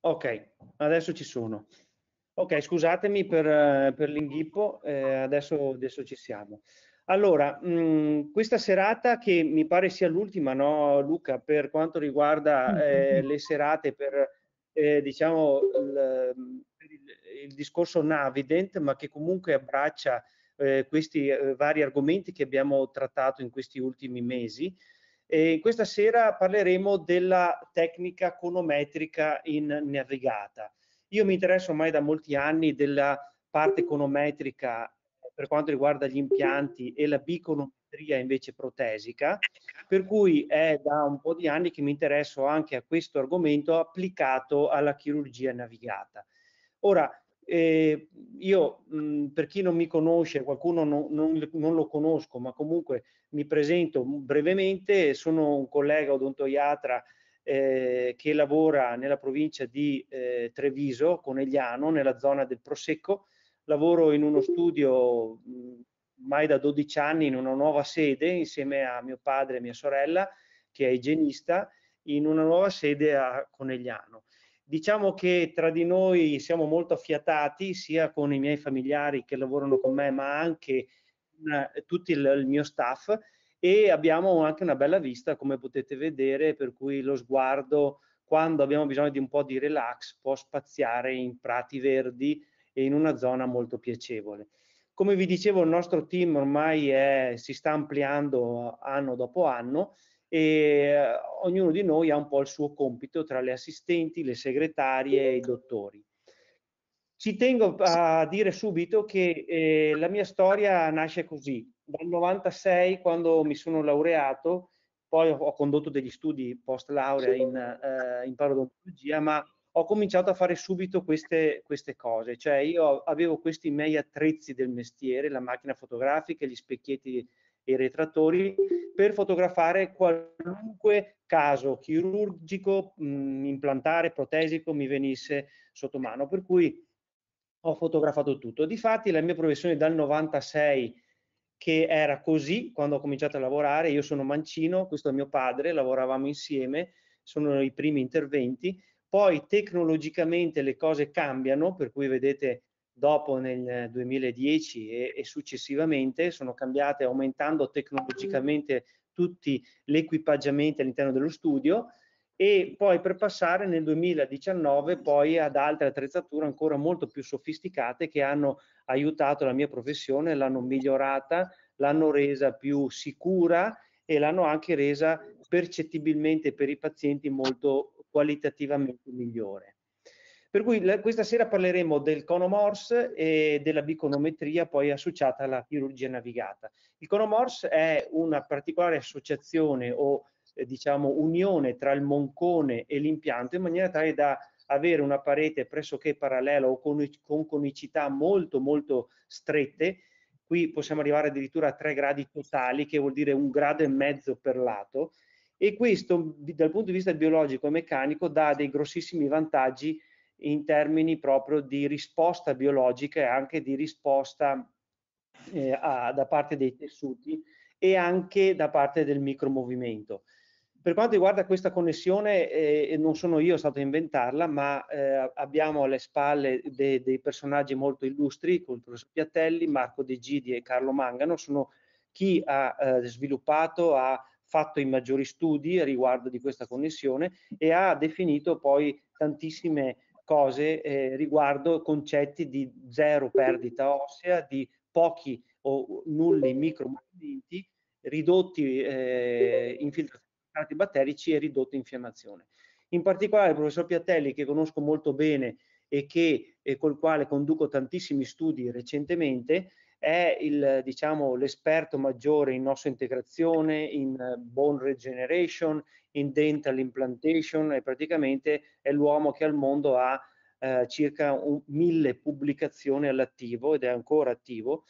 Ok, adesso ci sono. Ok, scusatemi per, eh, per l'inghippo, eh, adesso, adesso, ci siamo. Allora, mh, mm, questa serata che mi pare sia l'ultima, no Luca, per quanto riguarda eh, le serate per, eh, diciamo, il, il, discorso Navident, ma che comunque abbraccia eh, questi eh, vari argomenti che abbiamo trattato in questi ultimi mesi. E questa sera parleremo della tecnica conometrica in navigata. Io mi interesso ormai da molti anni della parte conometrica per quanto riguarda gli impianti e la biconometria invece protesica, per cui è da un po' di anni che mi interesso anche a questo argomento applicato alla chirurgia navigata. Ora, eh, io, mh, mhmm, per chi non mi conosce, qualcuno no, non, non, lo conosco, ma comunque mi presento brevemente, sono un collega odontoiatra eh, che lavora nella provincia di eh, Treviso, Conegliano, nella zona del Prosecco. Lavoro in uno studio mhmm, mai da 12 anni in una nuova sede insieme a mio padre e mia sorella, che è igienista, in una nuova sede a Conegliano. Diciamo che tra di noi siamo molto affiatati, sia con i miei familiari che lavorano con me, ma anche una, eh, tutto il, il mio staff e abbiamo anche una bella vista, come potete vedere, per cui lo sguardo, quando abbiamo bisogno di un po' di relax, può spaziare in prati verdi e in una zona molto piacevole. Come vi dicevo, il nostro team ormai è, si sta ampliando anno dopo anno e eh, ognuno di noi ha un po' il suo compito tra le assistenti, le segretarie e i dottori. Ci tengo a dire subito che eh, la mia storia nasce così. Dal 96, quando mi sono laureato, poi ho condotto degli studi post laurea in, eh, in parodontologia, ma ho cominciato a fare subito queste, queste, cose, cioè io avevo questi miei attrezzi del mestiere, la macchina fotografica, gli specchietti e retrattori per fotografare qualunque caso chirurgico, mh, mm, implantare, protesico mi venisse sotto mano. Per cui ho fotografato tutto. Difatti la mia professione dal 96 che era così quando ho cominciato a lavorare, io sono mancino, questo è mio padre, lavoravamo insieme, sono i primi interventi, poi tecnologicamente le cose cambiano, per cui vedete dopo nel 2010 e, e successivamente sono cambiate aumentando tecnologicamente tutti gli equipaggiamenti all'interno dello studio e poi per passare nel 2019 poi ad altre attrezzature ancora molto più sofisticate che hanno aiutato la mia professione, l'hanno migliorata, l'hanno resa più sicura e l'hanno anche resa percettibilmente per i pazienti molto qualitativamente migliore. Per cui la, questa sera parleremo del conomorse e della biconometria poi associata alla chirurgia navigata. Il conomorse è una particolare associazione o eh, diciamo unione tra il moncone e l'impianto in maniera tale da avere una parete pressoché parallela o con, con conicità molto molto strette qui possiamo arrivare addirittura a tre gradi totali, che vuol dire un grado e mezzo per lato, e questo dal punto di vista biologico e meccanico dà dei grossissimi vantaggi in termini proprio di risposta biologica e anche di risposta eh, a, da parte dei tessuti e anche da parte del micromovimento. Per quanto riguarda questa connessione, eh, non sono io stato a inventarla, ma eh, abbiamo alle spalle de, dei personaggi molto illustri, come il professor Piattelli, Marco De Gidi e Carlo Mangano, sono chi ha eh, sviluppato, ha fatto i maggiori studi riguardo di questa connessione e ha definito poi tantissime cose eh, riguardo concetti di zero perdita ossea, di pochi o nulli micromovimenti, ridotti eh, infiltrati batterici e ridotta infiammazione. In particolare il professor Piatelli, che conosco molto bene e che, eh, col quale conduco tantissimi studi recentemente, è il, diciamo, l'esperto maggiore in integrazione, in eh, bone regeneration, in dental implantation e praticamente è l'uomo che al mondo ha eh, circa un, mille pubblicazioni all'attivo ed è ancora attivo,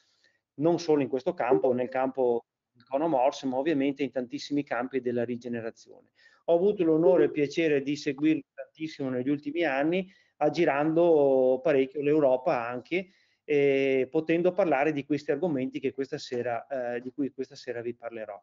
non solo in questo campo, nel campo economorse, ma ovviamente in tantissimi campi della rigenerazione. Ho avuto l'onore e il piacere di seguirlo tantissimo negli ultimi anni, aggirando parecchio l'Europa anche, eh, potendo parlare di questi argomenti sera, eh, di cui questa sera vi parlerò.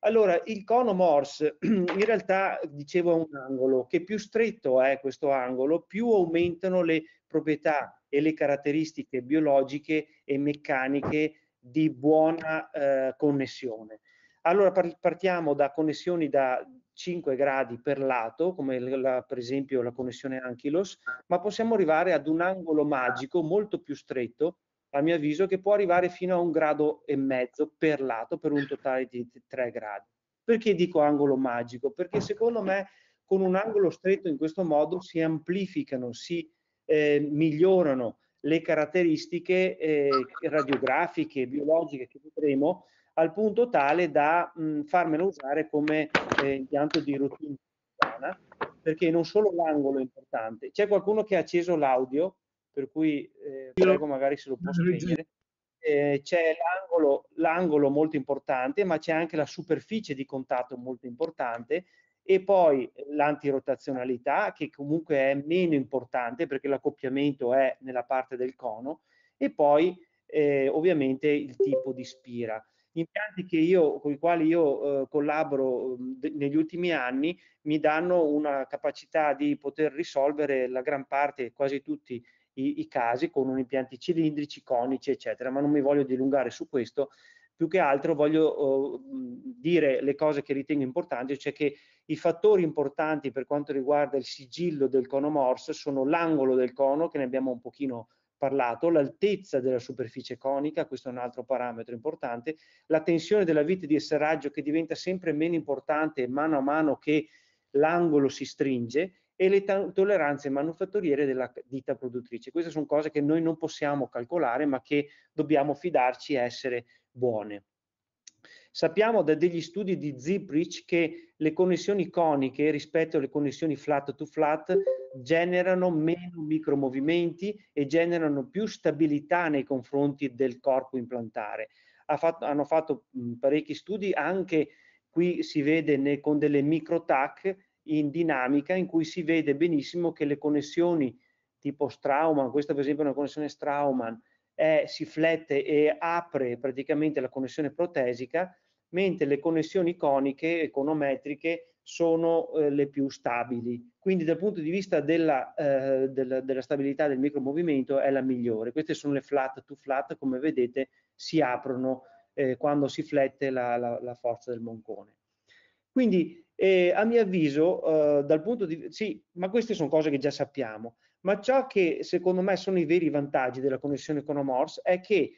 Allora, il cono Morse in realtà dicevo è un angolo che più stretto è questo angolo, più aumentano le proprietà e le caratteristiche biologiche e meccaniche di buona eh, connessione. Allora partiamo da connessioni da, 5 gradi per lato, come la, per esempio la connessione Anchilos, ma possiamo arrivare ad un angolo magico molto più stretto, a mio avviso, che può arrivare fino a un grado e mezzo per lato, per un totale di 3 gradi. Perché dico angolo magico? Perché secondo me con un angolo stretto in questo modo si amplificano, si eh, migliorano le caratteristiche eh, radiografiche, biologiche che vedremo al punto tale da mh, farmelo usare come eh, impianto di routine perché non solo l'angolo è importante c'è qualcuno che ha acceso l'audio per cui eh, prego magari se lo può spegnere eh, c'è l'angolo, molto importante ma c'è anche la superficie di contatto molto importante e poi l'antirotazionalità che comunque è meno importante perché l'accoppiamento è nella parte del cono e poi eh, ovviamente il tipo di spira impianti io, con i quali io eh, collaboro mh, uhm, negli ultimi anni mi danno una capacità di poter risolvere la gran parte, quasi tutti i, i casi con impianti cilindrici, conici, eccetera, ma non mi voglio dilungare su questo, più che altro voglio eh, dire le cose che ritengo importanti, cioè che i fattori importanti per quanto riguarda il sigillo del cono Morse sono l'angolo del cono, che ne abbiamo un pochino parlato, l'altezza della superficie conica, questo è un altro parametro importante, la tensione della vite di serraggio che diventa sempre meno importante mano a mano che l'angolo si stringe e le tolleranze manufatturiere della ditta produttrice. Queste sono cose che noi non possiamo calcolare ma che dobbiamo fidarci essere buone. Sappiamo da degli studi di ZBridge che le connessioni coniche rispetto alle connessioni flat to flat generano meno micromovimenti e generano più stabilità nei confronti del corpo implantare. Ha fatto, hanno fatto mh, parecchi studi, anche qui si vede ne, con delle micro tac in dinamica in cui si vede benissimo che le connessioni tipo Strauman, questa per esempio è una connessione Strauman, è, eh, si flette e apre praticamente la connessione protesica, mentre le connessioni coniche econometriche sono eh, le più stabili. Quindi dal punto di vista della, eh, della, della stabilità del micromovimento è la migliore. Queste sono le flat to flat, come vedete si aprono eh, quando si flette la, la, la, forza del moncone. Quindi eh, a mio avviso, eh, dal punto di vista... sì, ma queste sono cose che già sappiamo, ma ciò che secondo me sono i veri vantaggi della connessione con Omors è che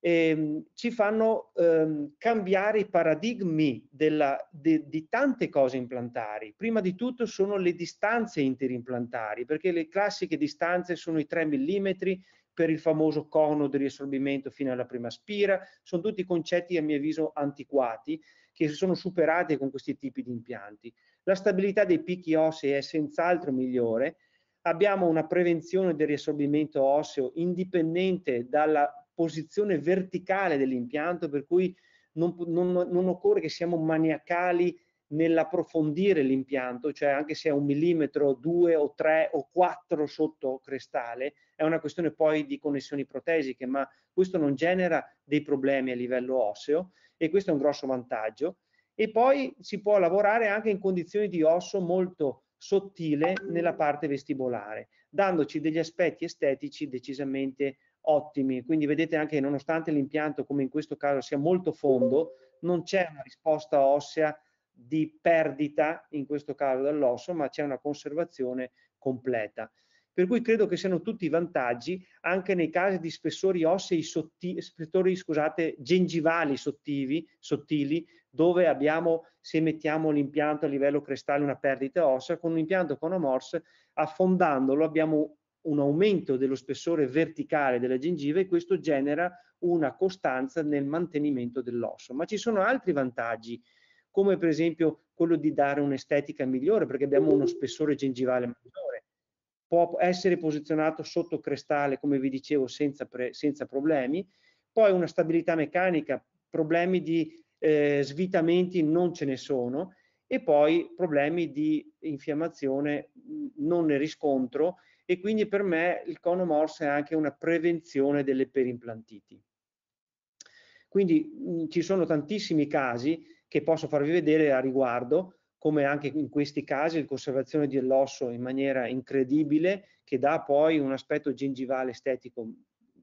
ehm, ci fanno ehm, cambiare i paradigmi della, de, di tante cose implantari. Prima di tutto sono le distanze interimplantari, perché le classiche distanze sono i 3 mm per il famoso cono di riassorbimento fino alla prima spira, sono tutti concetti a mio avviso antiquati che si sono superati con questi tipi di impianti. La stabilità dei picchi ossei è senz'altro migliore, abbiamo una prevenzione del riassorbimento osseo indipendente dalla posizione verticale dell'impianto, per cui non, non, non occorre che siamo maniacali nell'approfondire l'impianto, cioè anche se è un millimetro, due o tre o quattro sotto crestale, è una questione poi di connessioni protesiche, ma questo non genera dei problemi a livello osseo e questo è un grosso vantaggio. E poi si può lavorare anche in condizioni di osso molto sottile nella parte vestibolare, dandoci degli aspetti estetici decisamente ottimi, quindi vedete anche che nonostante l'impianto come in questo caso sia molto fondo, non c'è una risposta ossea di perdita in questo caso dall'osso, ma c'è una conservazione completa. Per cui credo che siano tutti vantaggi anche nei casi di spessori ossei sotti, spessori, scusate, gengivali sottivi, sottili, dove abbiamo, se mettiamo l'impianto a livello crestale, una perdita ossea, con un impianto con Amors affondandolo abbiamo un aumento dello spessore verticale della gengiva e questo genera una costanza nel mantenimento dell'osso. Ma ci sono altri vantaggi, come per esempio quello di dare un'estetica migliore perché abbiamo uno spessore gengivale maggiore. Può essere posizionato sotto crestale, come vi dicevo, senza, senza problemi. Poi una stabilità meccanica, problemi di eh, svitamenti non ce ne sono e poi problemi di infiammazione non ne riscontro e quindi per me il cono morse è anche una prevenzione delle perimplantiti. Quindi mh, mhmm, ci sono tantissimi casi che posso farvi vedere a riguardo, come anche in questi casi la conservazione dell'osso in maniera incredibile che dà poi un aspetto gengivale estetico mhmm,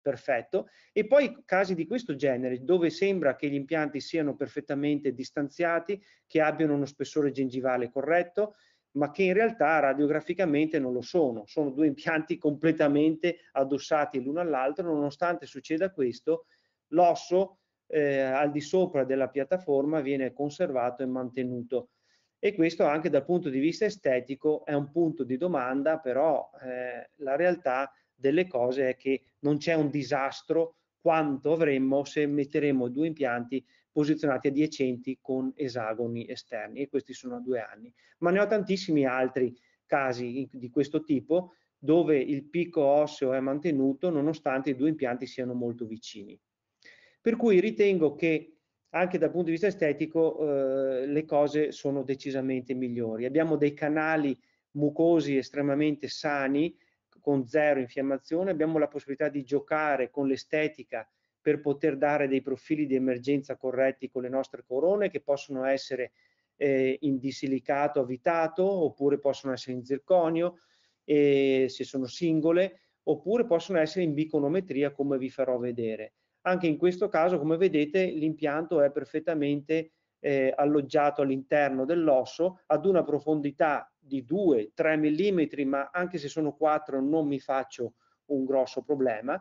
perfetto e poi casi di questo genere dove sembra che gli impianti siano perfettamente distanziati, che abbiano uno spessore gengivale corretto, ma che in realtà radiograficamente non lo sono, sono due impianti completamente addossati l'uno all'altro, nonostante succeda questo, l'osso eh, al di sopra della piattaforma viene conservato e mantenuto. E questo anche dal punto di vista estetico è un punto di domanda, però eh, la realtà delle cose è che non c'è un disastro quanto avremmo se metteremo due impianti posizionati adiacenti con esagoni esterni e questi sono a due anni. Ma ne ho tantissimi altri casi di questo tipo dove il picco osseo è mantenuto nonostante i due impianti siano molto vicini. Per cui ritengo che anche dal punto di vista estetico eh, le cose sono decisamente migliori. Abbiamo dei canali mucosi estremamente sani con zero infiammazione, abbiamo la possibilità di giocare con l'estetica per poter dare dei profili di emergenza corretti con le nostre corone che possono essere eh, in disilicato avvitato oppure possono essere in zirconio eh, se sono singole oppure possono essere in biconometria come vi farò vedere. Anche in questo caso come vedete l'impianto è perfettamente eh, alloggiato all'interno dell'osso ad una profondità di 2-3 mm ma anche se sono 4 non mi faccio un grosso problema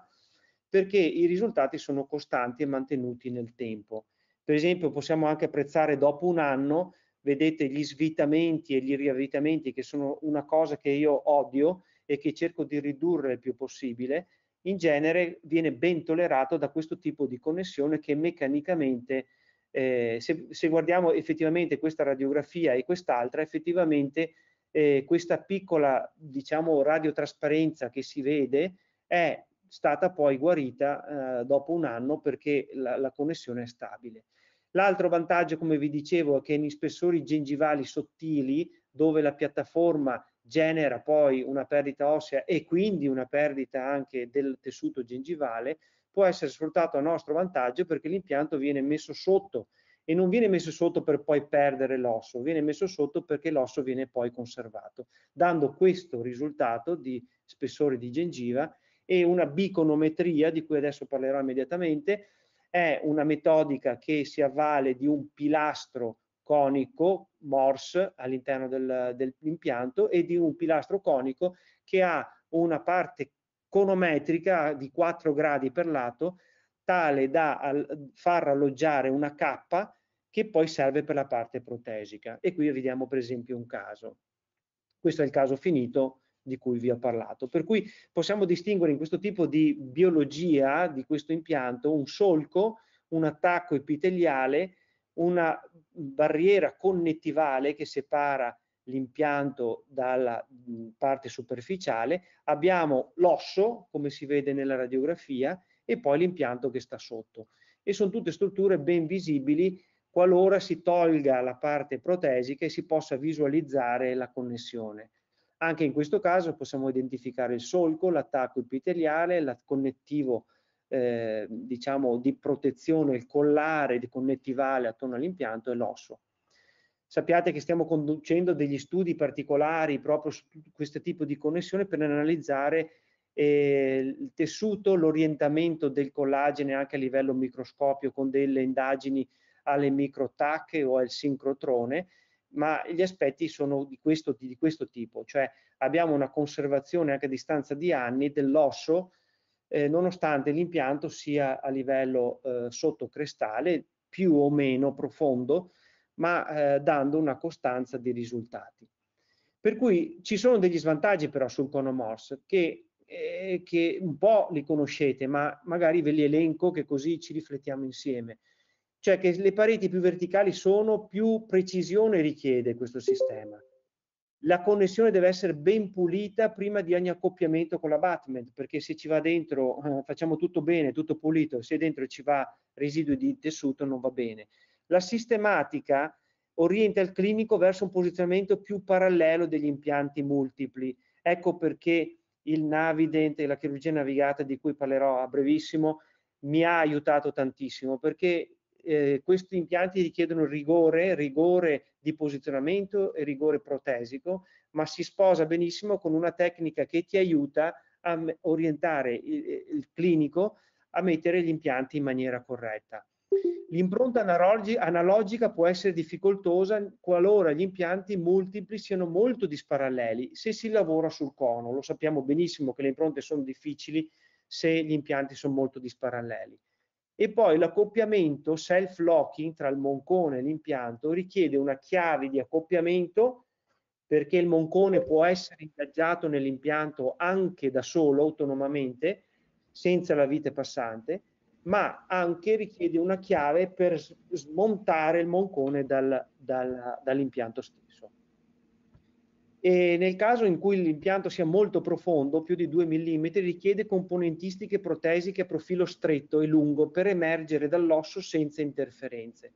perché i risultati sono costanti e mantenuti nel tempo. Per esempio possiamo anche apprezzare dopo un anno, vedete gli svitamenti e gli riavvitamenti che sono una cosa che io odio e che cerco di ridurre il più possibile, in genere viene ben tollerato da questo tipo di connessione che meccanicamente, eh, se, se, guardiamo effettivamente questa radiografia e quest'altra, effettivamente eh, questa piccola diciamo, radiotrasparenza che si vede è stata poi guarita eh, dopo un anno perché la, la connessione è stabile. L'altro vantaggio, come vi dicevo, è che in spessori gengivali sottili, dove la piattaforma genera poi una perdita ossea e quindi una perdita anche del tessuto gengivale, può essere sfruttato a nostro vantaggio perché l'impianto viene messo sotto e non viene messo sotto per poi perdere l'osso, viene messo sotto perché l'osso viene poi conservato, dando questo risultato di spessore di gengiva e una biconometria, di cui adesso parlerò immediatamente, è una metodica che si avvale di un pilastro conico MORS all'interno del, dell'impianto e di un pilastro conico che ha una parte conometrica di 4 gradi per lato tale da al, far alloggiare una cappa che poi serve per la parte protesica e qui vediamo per esempio un caso questo è il caso finito di cui vi ho parlato. Per cui possiamo distinguere in questo tipo di biologia di questo impianto un solco, un attacco epiteliale, una barriera connettivale che separa l'impianto dalla parte superficiale, abbiamo l'osso, come si vede nella radiografia, e poi l'impianto che sta sotto. E sono tutte strutture ben visibili qualora si tolga la parte protesica e si possa visualizzare la connessione. Anche in questo caso possiamo identificare il solco, l'attacco epiteliale, il connettivo eh, diciamo di protezione, il collare di connettivale attorno all'impianto e l'osso. Sappiate che stiamo conducendo degli studi particolari proprio su questo tipo di connessione per analizzare eh, il tessuto, l'orientamento del collagene anche a livello microscopio con delle indagini alle microtacche o al sincrotrone ma gli aspetti sono di questo, di questo tipo, cioè abbiamo una conservazione anche a distanza di anni dell'osso eh, nonostante l'impianto sia a livello eh, sottocrestale più o meno profondo, ma eh, dando una costanza di risultati. Per cui ci sono degli svantaggi però sul conomorse che, eh, che un po' li conoscete, ma magari ve li elenco che così ci riflettiamo insieme cioè che le pareti più verticali sono, più precisione richiede questo sistema. La connessione deve essere ben pulita prima di ogni accoppiamento con l'abutment, perché se ci va dentro, eh, facciamo tutto bene, tutto pulito, se dentro ci va residui di tessuto non va bene. La sistematica orienta il clinico verso un posizionamento più parallelo degli impianti multipli. Ecco perché il Navident e la chirurgia navigata di cui parlerò a brevissimo mi ha aiutato tantissimo perché eh, questi impianti richiedono rigore, rigore di posizionamento e rigore protesico, ma si sposa benissimo con una tecnica che ti aiuta a orientare il, il clinico a mettere gli impianti in maniera corretta. L'impronta analogica può essere difficoltosa qualora gli impianti multipli siano molto disparalleli se si lavora sul cono. Lo sappiamo benissimo che le impronte sono difficili se gli impianti sono molto disparalleli e poi l'accoppiamento self-locking tra il moncone e l'impianto richiede una chiave di accoppiamento perché il moncone può essere ingaggiato nell'impianto anche da solo, autonomamente, senza la vite passante, ma anche richiede una chiave per smontare il moncone dal, dal, dall'impianto stesso. E nel caso in cui l'impianto sia molto profondo, più di 2 mm, richiede componentistiche protesiche a profilo stretto e lungo per emergere dall'osso senza interferenze.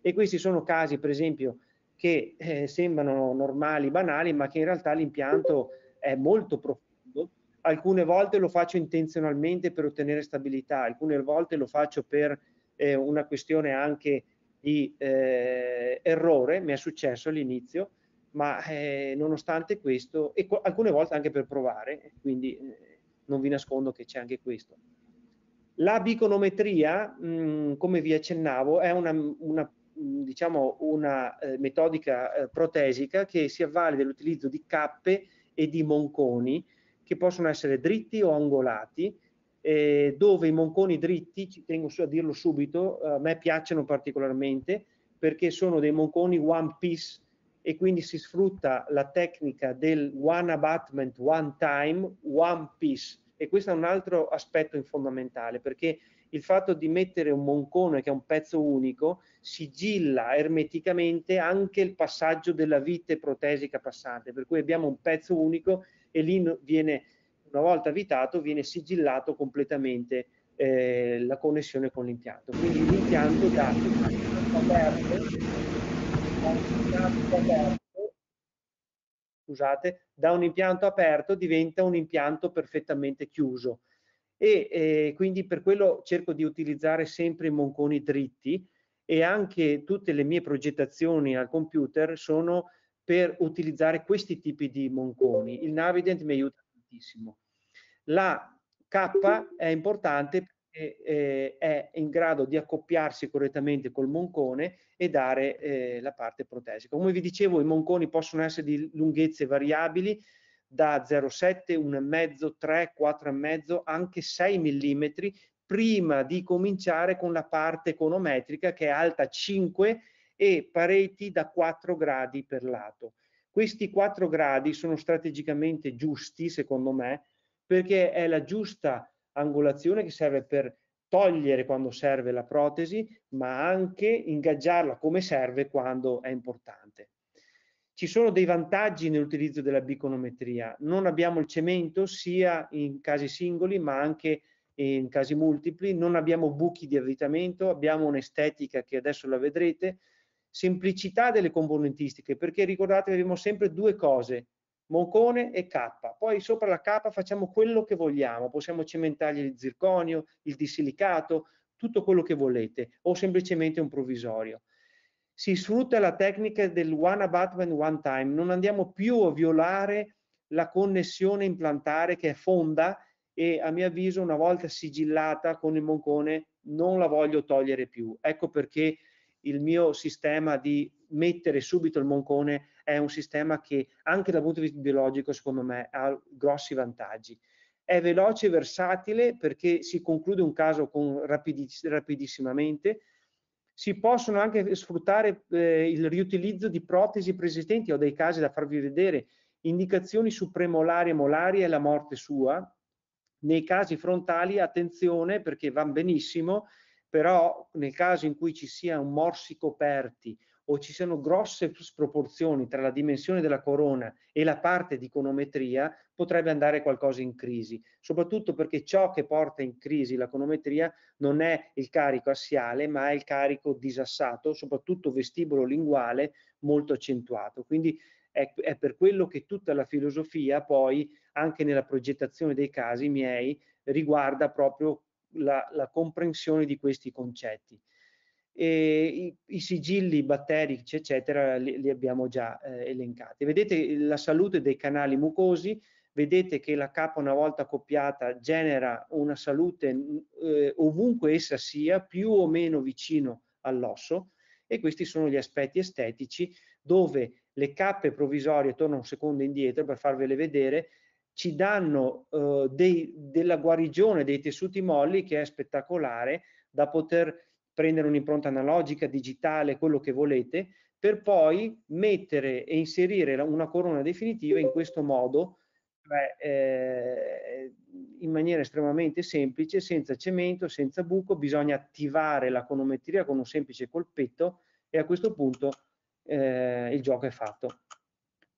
E questi sono casi, per esempio, che eh, sembrano normali, banali, ma che in realtà l'impianto è molto profondo. Alcune volte lo faccio intenzionalmente per ottenere stabilità, alcune volte lo faccio per eh, una questione anche di eh, errore, mi è successo all'inizio, ma eh, nonostante questo, e co alcune volte anche per provare, eh, quindi eh, non vi nascondo che c'è anche questo. La biconometria, mh, mm, come vi accennavo, è una, una diciamo, una eh, metodica eh, protesica che si avvale dell'utilizzo di cappe e di monconi che possono essere dritti o angolati, eh, dove i monconi dritti, ci tengo a dirlo subito, a me piacciono particolarmente perché sono dei monconi one piece e quindi si sfrutta la tecnica del one abatment, one time, one piece. E questo è un altro aspetto fondamentale perché il fatto di mettere un moncone che è un pezzo unico sigilla ermeticamente anche il passaggio della vite protesica passante, per cui abbiamo un pezzo unico e lì viene, una volta vitato, viene sigillato completamente eh, la connessione con l'impianto. Quindi l'impianto dà aperte scusate, da un impianto aperto diventa un impianto perfettamente chiuso e eh, quindi per quello cerco di utilizzare sempre i monconi dritti e anche tutte le mie progettazioni al computer sono per utilizzare questi tipi di monconi. Il Navident mi aiuta tantissimo. La K è importante che eh, è in grado di accoppiarsi correttamente col moncone e dare eh, la parte protesica. Come vi dicevo, i monconi possono essere di lunghezze variabili da 0,7, 1,5, 3, 4,5, anche 6 mm prima di cominciare con la parte econometrica che è alta 5 e pareti da 4 gradi per lato. Questi 4 gradi sono strategicamente giusti, secondo me, perché è la giusta angolazione che serve per togliere quando serve la protesi, ma anche ingaggiarla come serve quando è importante. Ci sono dei vantaggi nell'utilizzo della biconometria. Non abbiamo il cemento sia in casi singoli ma anche in casi multipli, non abbiamo buchi di avvitamento, abbiamo un'estetica che adesso la vedrete, semplicità delle componentistiche, perché ricordate abbiamo sempre due cose Moncone e K, poi sopra la K facciamo quello che vogliamo, possiamo cementargli il zirconio, il disilicato, tutto quello che volete o semplicemente un provvisorio. Si sfrutta la tecnica del one abatment one time, non andiamo più a violare la connessione implantare che è fonda e a mio avviso una volta sigillata con il moncone non la voglio togliere più. Ecco perché il mio sistema di mettere subito il moncone è un sistema che anche dal punto di vista biologico secondo me ha grossi vantaggi. È veloce e versatile perché si conclude un caso con rapidiss rapidissimamente, si possono anche sfruttare eh, il riutilizzo di protesi preesistenti, ho dei casi da farvi vedere, indicazioni su premolari e molari e la morte sua, nei casi frontali attenzione perché va benissimo, però nel caso in cui ci sia un morsico perti o ci siano grosse sproporzioni tra la dimensione della corona e la parte di conometria, potrebbe andare qualcosa in crisi, soprattutto perché ciò che porta in crisi la conometria non è il carico assiale, ma è il carico disassato, soprattutto vestibolo linguale molto accentuato. Quindi è, è per quello che tutta la filosofia poi, anche nella progettazione dei casi miei, riguarda proprio la, la comprensione di questi concetti e i, i sigilli batterici eccetera li, li abbiamo già eh, elencati. Vedete eh, la salute dei canali mucosi, vedete che la cappa una volta accoppiata genera una salute eh, ovunque essa sia più o meno vicino all'osso e questi sono gli aspetti estetici dove le cappe provvisorie, torno un secondo indietro per farvele vedere, ci danno eh, dei, della guarigione dei tessuti molli che è spettacolare da poter prendere un'impronta analogica, digitale, quello che volete, per poi mettere e inserire una corona definitiva in questo modo, cioè eh, in maniera estremamente semplice, senza cemento, senza buco, bisogna attivare la conometria con un semplice colpetto e a questo punto eh, il gioco è fatto.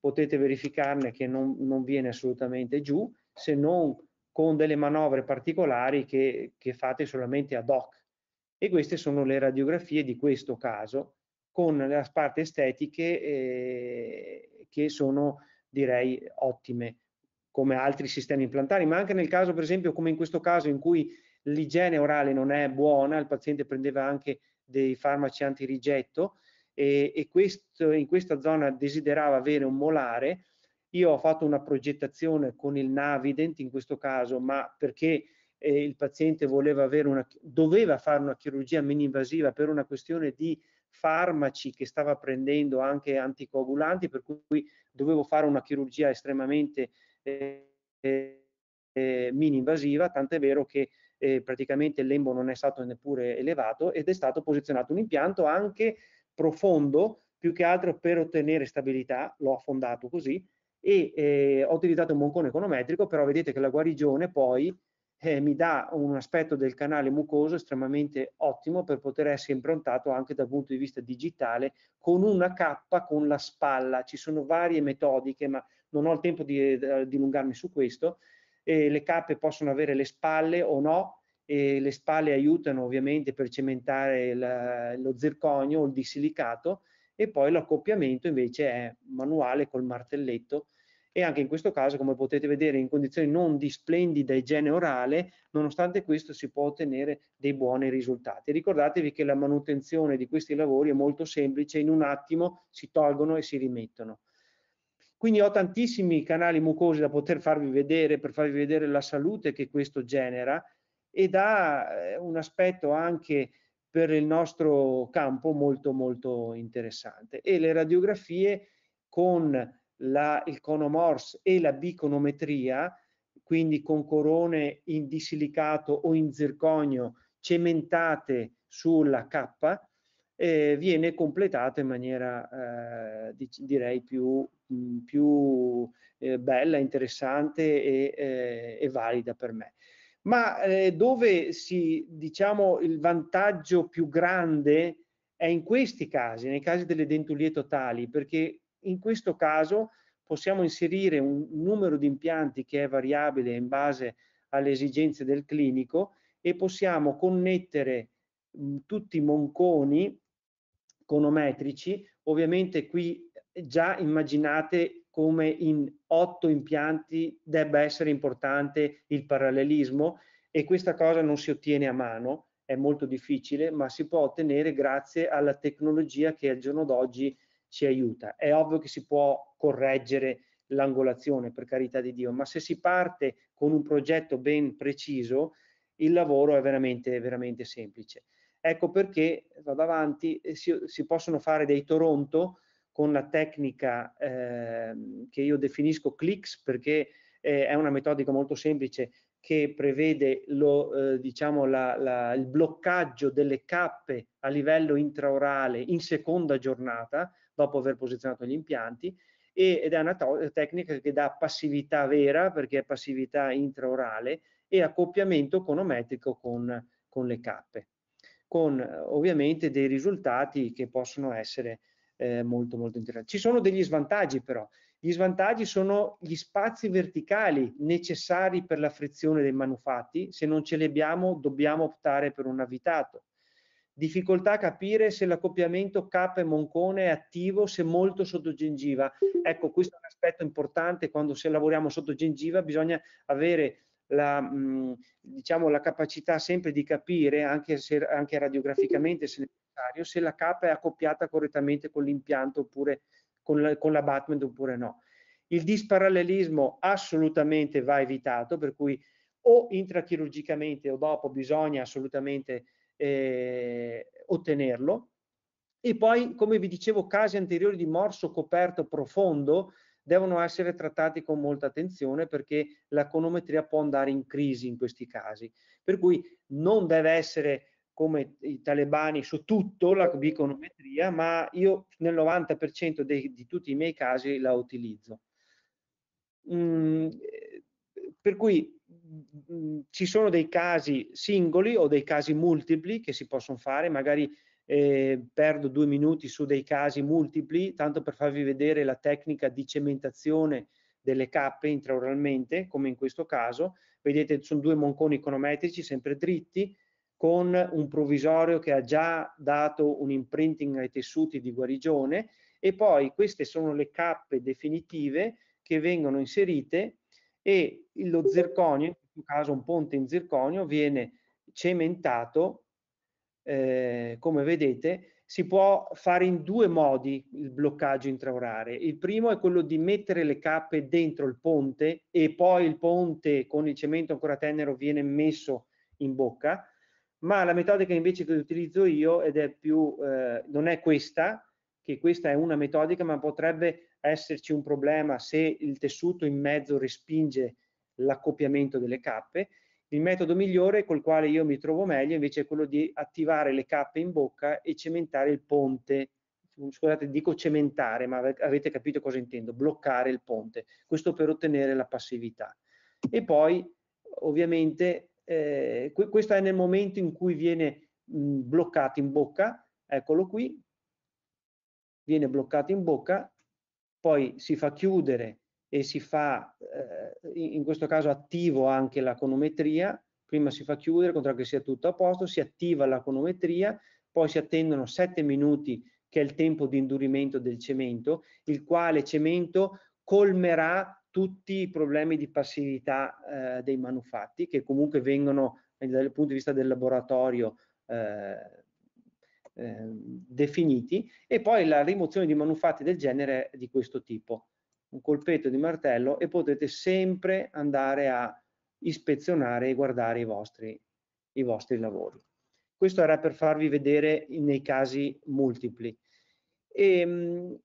Potete verificarne che non, non viene assolutamente giù, se non con delle manovre particolari che, che fate solamente ad hoc e queste sono le radiografie di questo caso con le parti estetiche eh, che sono direi ottime come altri sistemi implantari ma anche nel caso per esempio come in questo caso in cui l'igiene orale non è buona il paziente prendeva anche dei farmaci antirigetto e, e questo, in questa zona desiderava avere un molare io ho fatto una progettazione con il Navident in questo caso ma perché eh, il paziente una, doveva fare una chirurgia mini-invasiva per una questione di farmaci che stava prendendo anche anticoagulanti, per cui dovevo fare una chirurgia estremamente eh, eh, mini-invasiva, tant'è vero che eh, praticamente il lembo non è stato neppure elevato ed è stato posizionato un impianto anche profondo, più che altro per ottenere stabilità, l'ho affondato così, e eh, ho utilizzato un moncone econometrico, però vedete che la guarigione poi eh, mi dà un aspetto del canale mucoso estremamente ottimo per poter essere improntato anche dal punto di vista digitale con una cappa con la spalla. Ci sono varie metodiche, ma non ho il tempo di eh, dilungarmi su questo. Eh, le cappe possono avere le spalle o no, e le spalle aiutano ovviamente per cementare la, lo zirconio o il disilicato e poi l'accoppiamento invece è manuale col martelletto e anche in questo caso come potete vedere in condizioni non di splendida igiene orale nonostante questo si può ottenere dei buoni risultati ricordatevi che la manutenzione di questi lavori è molto semplice in un attimo si tolgono e si rimettono quindi ho tantissimi canali mucosi da poter farvi vedere per farvi vedere la salute che questo genera ed ha eh, un aspetto anche per il nostro campo molto molto interessante e le radiografie con la, il cono Morse e la biconometria, quindi con corone in disilicato o in zirconio cementate sulla K, eh, viene completata in maniera eh, direi più, mh, più eh, bella, interessante e, eh, e, valida per me. Ma eh, dove si, diciamo, il vantaggio più grande è in questi casi, nei casi delle dentulie totali, perché in questo caso possiamo inserire un numero di impianti che è variabile in base alle esigenze del clinico e possiamo connettere mh, tutti i monconi conometrici, ovviamente qui eh, già immaginate come in otto impianti debba essere importante il parallelismo e questa cosa non si ottiene a mano, è molto difficile, ma si può ottenere grazie alla tecnologia che al giorno d'oggi ci aiuta. È ovvio che si può correggere l'angolazione, per carità di Dio, ma se si parte con un progetto ben preciso, il lavoro è veramente, veramente semplice. Ecco perché, vado avanti, eh, si, si possono fare dei Toronto con la tecnica eh, che io definisco clicks, perché eh, è una metodica molto semplice che prevede lo, eh, diciamo la, la, il bloccaggio delle cappe a livello intraorale in seconda giornata, dopo aver posizionato gli impianti ed è una eh, tecnica che dà passività vera perché è passività intraorale e accoppiamento conometrico con, con le cappe con eh, ovviamente dei risultati che possono essere eh, molto molto interessanti. Ci sono degli svantaggi però, gli svantaggi sono gli spazi verticali necessari per la frizione dei manufatti, se non ce li abbiamo dobbiamo optare per un avvitato difficoltà a capire se l'accoppiamento K e moncone è attivo, se molto sotto gengiva. Ecco, questo è un aspetto importante quando se lavoriamo sotto gengiva bisogna avere la, mm, diciamo, la capacità sempre di capire, anche, se, anche radiograficamente se necessario, se la K è accoppiata correttamente con l'impianto oppure con, la, oppure no. Il disparallelismo assolutamente va evitato, per cui o intrachirurgicamente o dopo bisogna assolutamente eh, ottenerlo. E poi, come vi dicevo, casi anteriori di morso coperto profondo devono essere trattati con molta attenzione perché la conometria può andare in crisi in questi casi. Per cui non deve essere come i talebani su tutto la biconometria, ma io nel 90% dei, di tutti i miei casi la utilizzo. Mm, eh, per cui Mm, ci sono dei casi singoli o dei casi multipli che si possono fare, magari eh, perdo due minuti su dei casi multipli, tanto per farvi vedere la tecnica di cementazione delle cappe intraoralmente, come in questo caso. Vedete, sono due monconi econometrici sempre dritti, con un provvisorio che ha già dato un imprinting ai tessuti di guarigione e poi queste sono le cappe definitive che vengono inserite e lo zirconio questo caso un ponte in zirconio, viene cementato, eh, come vedete, si può fare in due modi il bloccaggio intraorare. Il primo è quello di mettere le cappe dentro il ponte e poi il ponte con il cemento ancora tenero viene messo in bocca, ma la metodica invece che utilizzo io ed è più, eh, non è questa, che questa è una metodica, ma potrebbe esserci un problema se il tessuto in mezzo respinge l'accoppiamento delle cappe. Il metodo migliore col quale io mi trovo meglio invece è quello di attivare le cappe in bocca e cementare il ponte. Scusate, dico cementare, ma avete capito cosa intendo, bloccare il ponte. Questo per ottenere la passività. E poi, ovviamente, eh, questo è nel momento in cui viene mh, mm, bloccato in bocca, eccolo qui, viene bloccato in bocca, poi si fa chiudere e si fa eh, in questo caso attivo anche la conometria, prima si fa chiudere, controlla che sia tutto a posto, si attiva la conometria, poi si attendono 7 minuti che è il tempo di indurimento del cemento, il quale cemento colmerà tutti i problemi di passività eh, dei manufatti che comunque vengono dal punto di vista del laboratorio eh, eh, definiti e poi la rimozione di manufatti del genere di questo tipo un colpetto di martello e potete sempre andare a ispezionare e guardare i vostri, i vostri lavori. Questo era per farvi vedere nei casi multipli. E, ehm,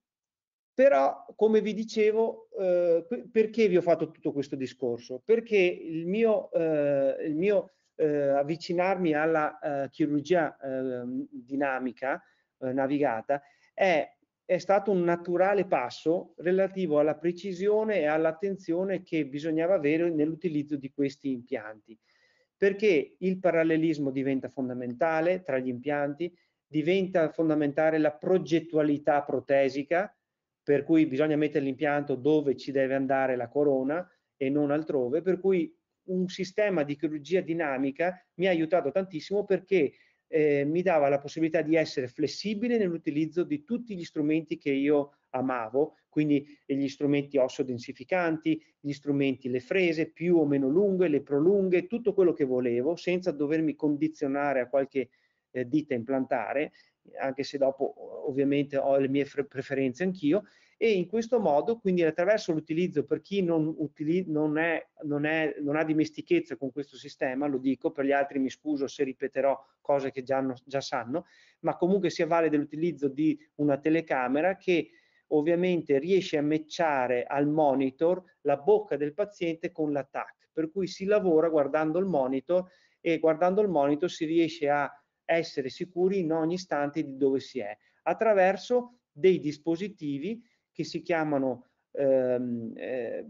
però, come vi dicevo, eh, perché vi ho fatto tutto questo discorso? Perché il mio, eh, il mio eh, avvicinarmi alla eh, chirurgia ehm, dinamica eh, navigata è è stato un naturale passo relativo alla precisione e all'attenzione che bisognava avere nell'utilizzo di questi impianti, perché il parallelismo diventa fondamentale tra gli impianti, diventa fondamentale la progettualità protesica, per cui bisogna mettere l'impianto dove ci deve andare la corona e non altrove, per cui un sistema di chirurgia dinamica mi ha aiutato tantissimo perché eh, mi dava la possibilità di essere flessibile nell'utilizzo di tutti gli strumenti che io amavo, quindi gli strumenti ossodensificanti, gli strumenti, le frese più o meno lunghe, le prolunghe, tutto quello che volevo senza dovermi condizionare a qualche eh, dita implantare, anche se dopo ovviamente ho le mie preferenze anch'io, e in questo modo quindi attraverso l'utilizzo per chi non, non, è, non, è, non, ha dimestichezza con questo sistema, lo dico, per gli altri mi scuso se ripeterò cose che già, già sanno, ma comunque si avvale dell'utilizzo di una telecamera che ovviamente riesce a matchare al monitor la bocca del paziente con la TAC, per cui si lavora guardando il monitor e guardando il monitor si riesce a essere sicuri in ogni istante di dove si è attraverso dei dispositivi che si chiamano ehm, eh,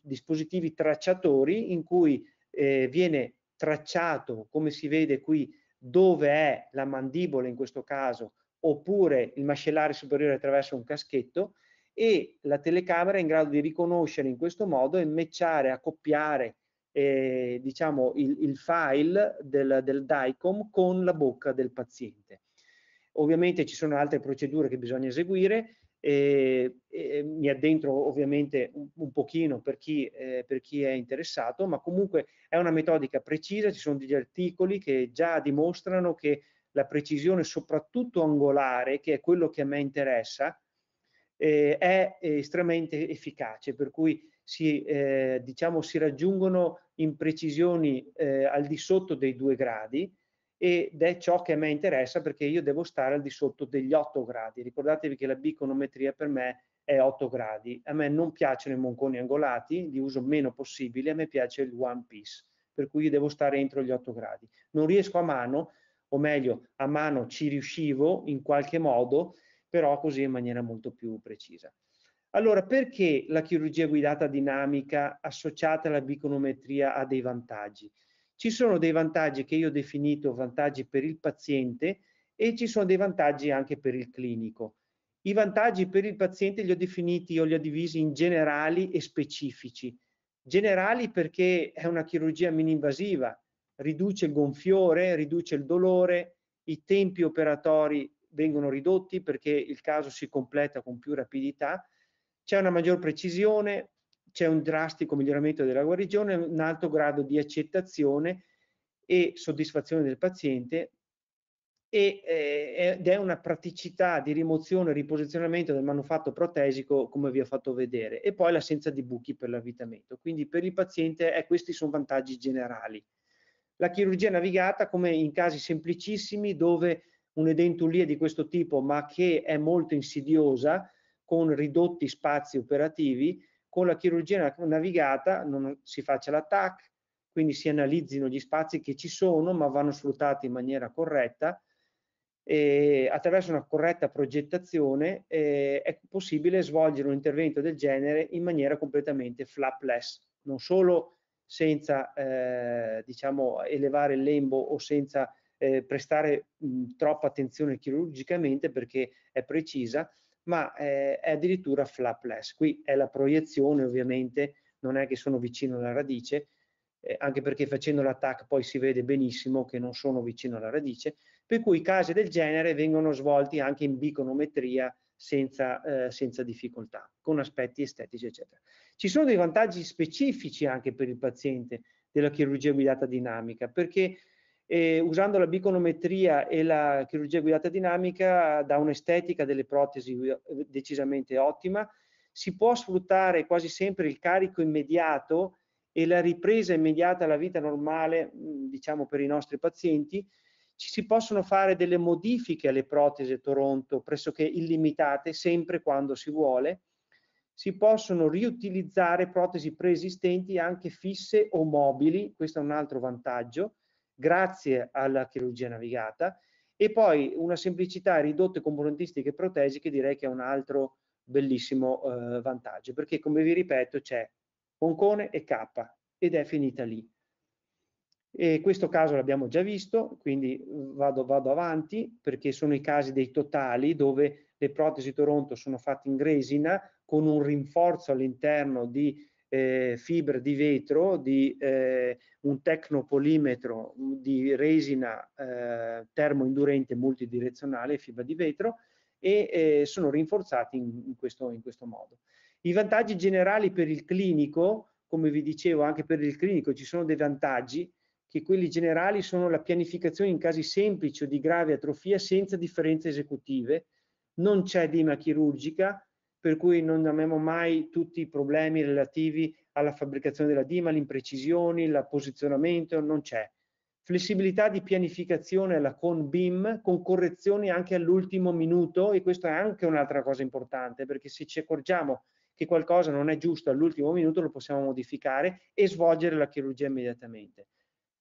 dispositivi tracciatori in cui eh, viene tracciato, come si vede qui, dove è la mandibola in questo caso, oppure il mascellare superiore attraverso un caschetto e la telecamera è in grado di riconoscere in questo modo e matchare, accoppiare eh, diciamo il, il, file del, del DICOM con la bocca del paziente. Ovviamente ci sono altre procedure che bisogna eseguire, e, e, mi addentro ovviamente un, un pochino per chi, eh, per chi, è interessato, ma comunque è una metodica precisa, ci sono degli articoli che già dimostrano che la precisione soprattutto angolare, che è quello che a me interessa, eh, è estremamente efficace, per cui si, eh, diciamo, si raggiungono imprecisioni eh, al di sotto dei due gradi, ed è ciò che a me interessa perché io devo stare al di sotto degli 8 gradi. Ricordatevi che la biconometria per me è 8 gradi. A me non piacciono i monconi angolati, li uso meno possibile, a me piace il one piece, per cui io devo stare entro gli 8 gradi. Non riesco a mano, o meglio, a mano ci riuscivo in qualche modo, però così in maniera molto più precisa. Allora, perché la chirurgia guidata dinamica associata alla biconometria ha dei vantaggi? Ci sono dei vantaggi che io ho definito vantaggi per il paziente e ci sono dei vantaggi anche per il clinico. I vantaggi per il paziente li ho definiti, io li ho divisi in generali e specifici. Generali perché è una chirurgia mini-invasiva, riduce il gonfiore, riduce il dolore, i tempi operatori vengono ridotti perché il caso si completa con più rapidità, c'è una maggior precisione, c'è un drastico miglioramento della guarigione, un alto grado di accettazione e soddisfazione del paziente e, eh, ed è una praticità di rimozione e riposizionamento del manufatto protesico come vi ho fatto vedere e poi l'assenza di buchi per l'avvitamento. Quindi per il paziente eh, questi sono vantaggi generali. La chirurgia navigata come in casi semplicissimi dove un'edentulia di questo tipo ma che è molto insidiosa con ridotti spazi operativi con la chirurgia navigata non si faccia l'attack, quindi si analizzino gli spazi che ci sono ma vanno sfruttati in maniera corretta e attraverso una corretta progettazione eh, è possibile svolgere un intervento del genere in maniera completamente flapless, non solo senza eh, diciamo, elevare il lembo o senza eh, prestare mh, troppa attenzione chirurgicamente perché è precisa, ma eh, è addirittura flapless. Qui è la proiezione ovviamente, non è che sono vicino alla radice, eh, anche perché facendo l'attacco poi si vede benissimo che non sono vicino alla radice, per cui casi del genere vengono svolti anche in biconometria senza, eh, senza difficoltà, con aspetti estetici eccetera. Ci sono dei vantaggi specifici anche per il paziente della chirurgia guidata dinamica, perché e usando la biconometria e la chirurgia guidata dinamica dà un'estetica delle protesi eh, decisamente ottima. Si può sfruttare quasi sempre il carico immediato e la ripresa immediata alla vita normale, mm, diciamo per i nostri pazienti, ci si possono fare delle modifiche alle protesi Toronto pressoché illimitate, sempre quando si vuole. Si possono riutilizzare protesi preesistenti anche fisse o mobili, questo è un altro vantaggio grazie alla chirurgia navigata e poi una semplicità ridotte componentistiche protesiche direi che è un altro bellissimo eh, vantaggio perché come vi ripeto c'è concone e K ed è finita lì. E questo caso l'abbiamo già visto, quindi mm, vado, vado, avanti perché sono i casi dei totali dove le protesi Toronto sono fatte in resina con un rinforzo all'interno di eh, fibre di vetro, di eh, un tecnopolimetro mm, di resina eh, termoindurente multidirezionale, fibra di vetro, e eh, sono rinforzati in, in, questo, in questo modo. I vantaggi generali per il clinico, come vi dicevo anche per il clinico ci sono dei vantaggi, che quelli generali sono la pianificazione in casi semplici o di grave atrofia senza differenze esecutive, non c'è edema chirurgica, per cui non abbiamo mai tutti i problemi relativi alla fabbricazione della DIMA, le imprecisioni, il posizionamento, non c'è. Flessibilità di pianificazione alla con BIM, con correzioni anche all'ultimo minuto e questa è anche un'altra cosa importante perché se ci accorgiamo che qualcosa non è giusto all'ultimo minuto lo possiamo modificare e svolgere la chirurgia immediatamente.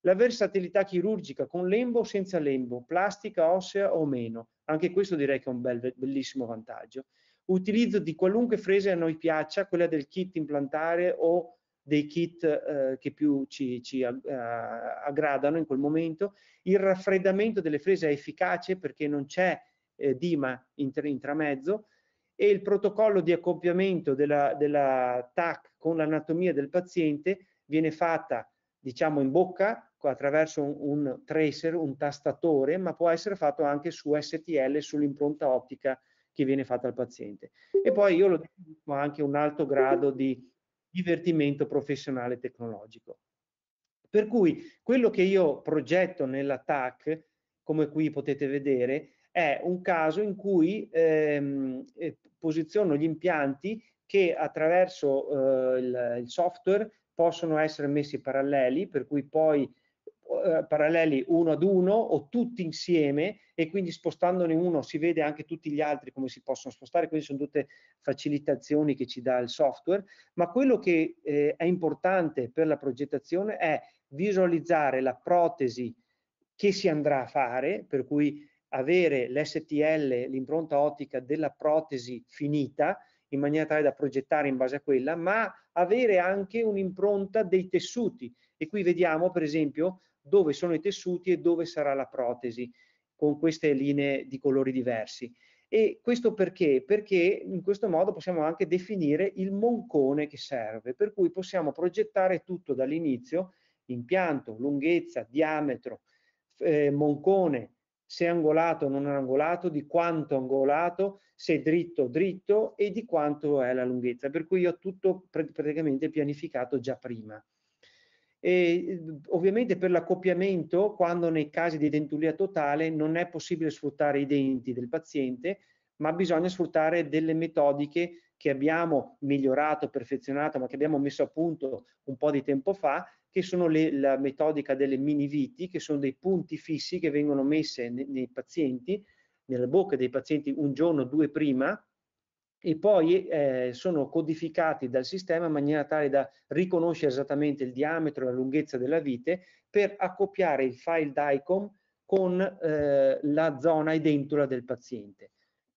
La versatilità chirurgica con lembo o senza lembo, plastica, ossea o meno, anche questo direi che è un bel, bellissimo vantaggio utilizzo di qualunque frese a noi piaccia, quella del kit implantare o dei kit eh, che più ci, ci ag eh, aggradano in quel momento. Il raffreddamento delle frese è efficace perché non c'è eh, dima intramezzo e il protocollo di accoppiamento della, della TAC con l'anatomia del paziente viene fatta diciamo in bocca attraverso un, un tracer, un tastatore, ma può essere fatto anche su STL, sull'impronta ottica che viene fatta al paziente. E poi io lo dico anche un alto grado di divertimento professionale tecnologico. Per cui quello che io progetto nella come qui potete vedere, è un caso in cui ehm, eh, posiziono gli impianti che attraverso eh, il, il, software possono essere messi paralleli, per cui poi eh, paralleli uno ad uno o tutti insieme e quindi spostandone uno si vede anche tutti gli altri come si possono spostare, queste sono tutte facilitazioni che ci dà il software, ma quello che eh, è importante per la progettazione è visualizzare la protesi che si andrà a fare, per cui avere l'STL, l'impronta ottica della protesi finita, in maniera tale da progettare in base a quella, ma avere anche un'impronta dei tessuti. E qui vediamo, per esempio, dove sono i tessuti e dove sarà la protesi con queste linee di colori diversi. E questo perché? Perché in questo modo possiamo anche definire il moncone che serve, per cui possiamo progettare tutto dall'inizio, impianto, lunghezza, diametro, eh, moncone, se angolato o non angolato, di quanto angolato, se dritto dritto e di quanto è la lunghezza, per cui io ho tutto praticamente pianificato già prima. E, mhmm, ovviamente per l'accoppiamento, quando nei casi di dentulia totale non è possibile sfruttare i denti del paziente, ma bisogna sfruttare delle metodiche che abbiamo migliorato, perfezionato, ma che abbiamo messo a punto un po' di tempo fa, che sono le, la metodica delle mini viti, che sono dei punti fissi che vengono messe nei, nei pazienti, nelle bocche dei pazienti un giorno o due prima, e poi eh, sono codificati dal sistema in maniera tale da riconoscere esattamente il diametro e la lunghezza della vite per accoppiare il file DICOM con eh, la zona identola del paziente.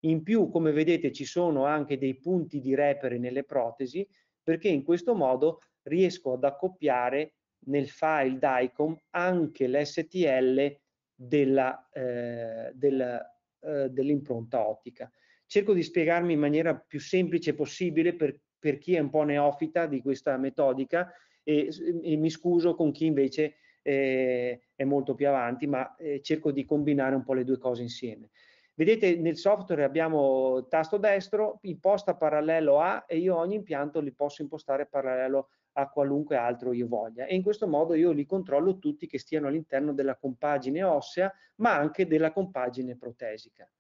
In più, come vedete, ci sono anche dei punti di repere nelle protesi perché in questo modo riesco ad accoppiare nel file DICOM anche l'STL eh, eh, dell'impronta eh, dell eh, dell ottica cerco di spiegarmi in maniera più semplice possibile per, per chi è un po' neofita di questa metodica e, e mi scuso con chi invece eh, è molto più avanti, ma eh, cerco di combinare un po' le due cose insieme. Vedete nel software abbiamo tasto destro, imposta parallelo a e io ogni impianto li posso impostare parallelo a qualunque altro io voglia e in questo modo io li controllo tutti che stiano all'interno della compagine ossea ma anche della compagine protesica.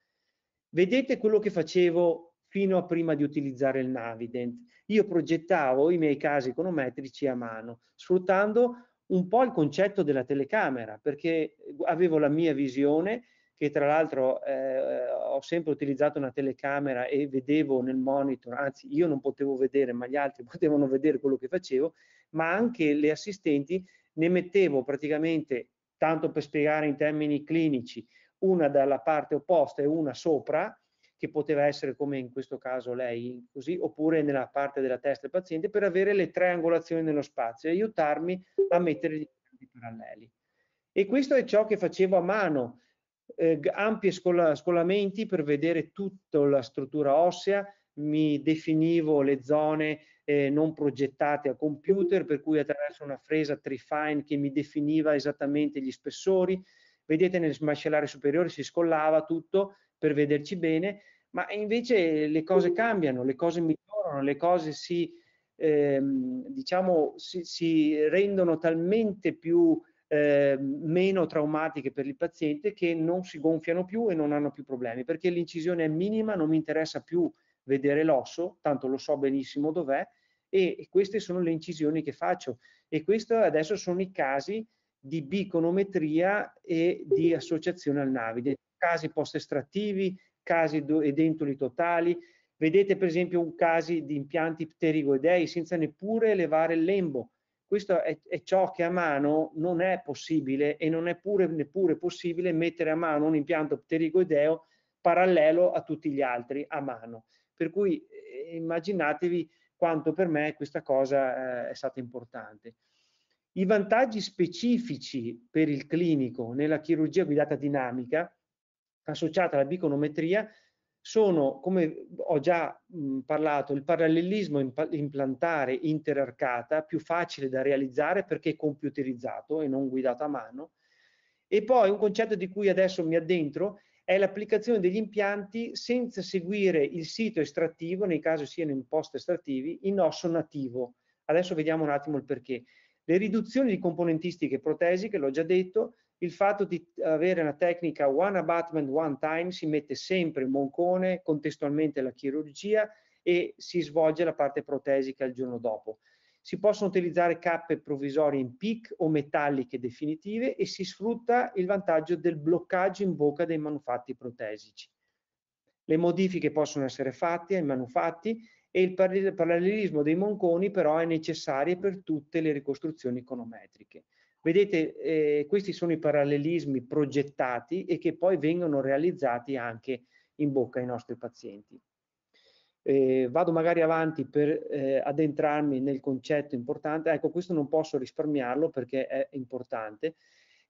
Vedete quello che facevo fino a prima di utilizzare il Navident. Io progettavo i miei casi econometrici a mano, sfruttando un po' il concetto della telecamera, perché avevo la mia visione, che tra l'altro eh, ho sempre utilizzato una telecamera e vedevo nel monitor, anzi io non potevo vedere, ma gli altri potevano vedere quello che facevo, ma anche le assistenti ne mettevo praticamente, tanto per spiegare in termini clinici, una dalla parte opposta e una sopra, che poteva essere come in questo caso lei, così, oppure nella parte della testa del paziente, per avere le tre angolazioni nello spazio e aiutarmi a mettere gli angoli paralleli. E questo è ciò che facevo a mano, eh, ampi scola scolamenti per vedere tutta la struttura ossea, mi definivo le zone eh, non progettate a computer, per cui attraverso una fresa trifine che mi definiva esattamente gli spessori, vedete nel mascellare superiore si scollava tutto per vederci bene, ma invece le cose cambiano, le cose migliorano, le cose si, ehm, diciamo, si, si rendono talmente più eh, meno traumatiche per il paziente che non si gonfiano più e non hanno più problemi, perché l'incisione è minima, non mi interessa più vedere l'osso, tanto lo so benissimo dov'è, e queste sono le incisioni che faccio. E questo adesso sono i casi di biconometria e di associazione al navide, casi post-estrattivi, casi edentoli totali. Vedete per esempio un caso di impianti pterigoidei senza neppure elevare il lembo. Questo è, è, ciò che a mano non è possibile e non è pure, neppure possibile mettere a mano un impianto pterigoideo parallelo a tutti gli altri a mano. Per cui eh, immaginatevi quanto per me questa cosa eh, è stata importante. I vantaggi specifici per il clinico nella chirurgia guidata dinamica associata alla biconometria sono, come ho già mh, parlato, il parallelismo imp implantare interarcata, più facile da realizzare perché è computerizzato e non guidato a mano. E poi un concetto di cui adesso mi addentro è l'applicazione degli impianti senza seguire il sito estrattivo, nei casi siano in post estrattivi, in osso nativo. Adesso vediamo un attimo il perché. Le riduzioni di componentistiche protesiche, l'ho già detto, il fatto di avere una tecnica one abatment one time si mette sempre il moncone contestualmente alla chirurgia e si svolge la parte protesica il giorno dopo. Si possono utilizzare cappe provvisorie in PIC o metalliche definitive e si sfrutta il vantaggio del bloccaggio in bocca dei manufatti protesici. Le modifiche possono essere fatte ai manufatti e il parallelismo dei monconi però è necessario per tutte le ricostruzioni econometriche. Vedete, eh, questi sono i parallelismi progettati e che poi vengono realizzati anche in bocca ai nostri pazienti. Eh, vado magari avanti per eh, addentrarmi nel concetto importante, ecco questo non posso risparmiarlo perché è importante.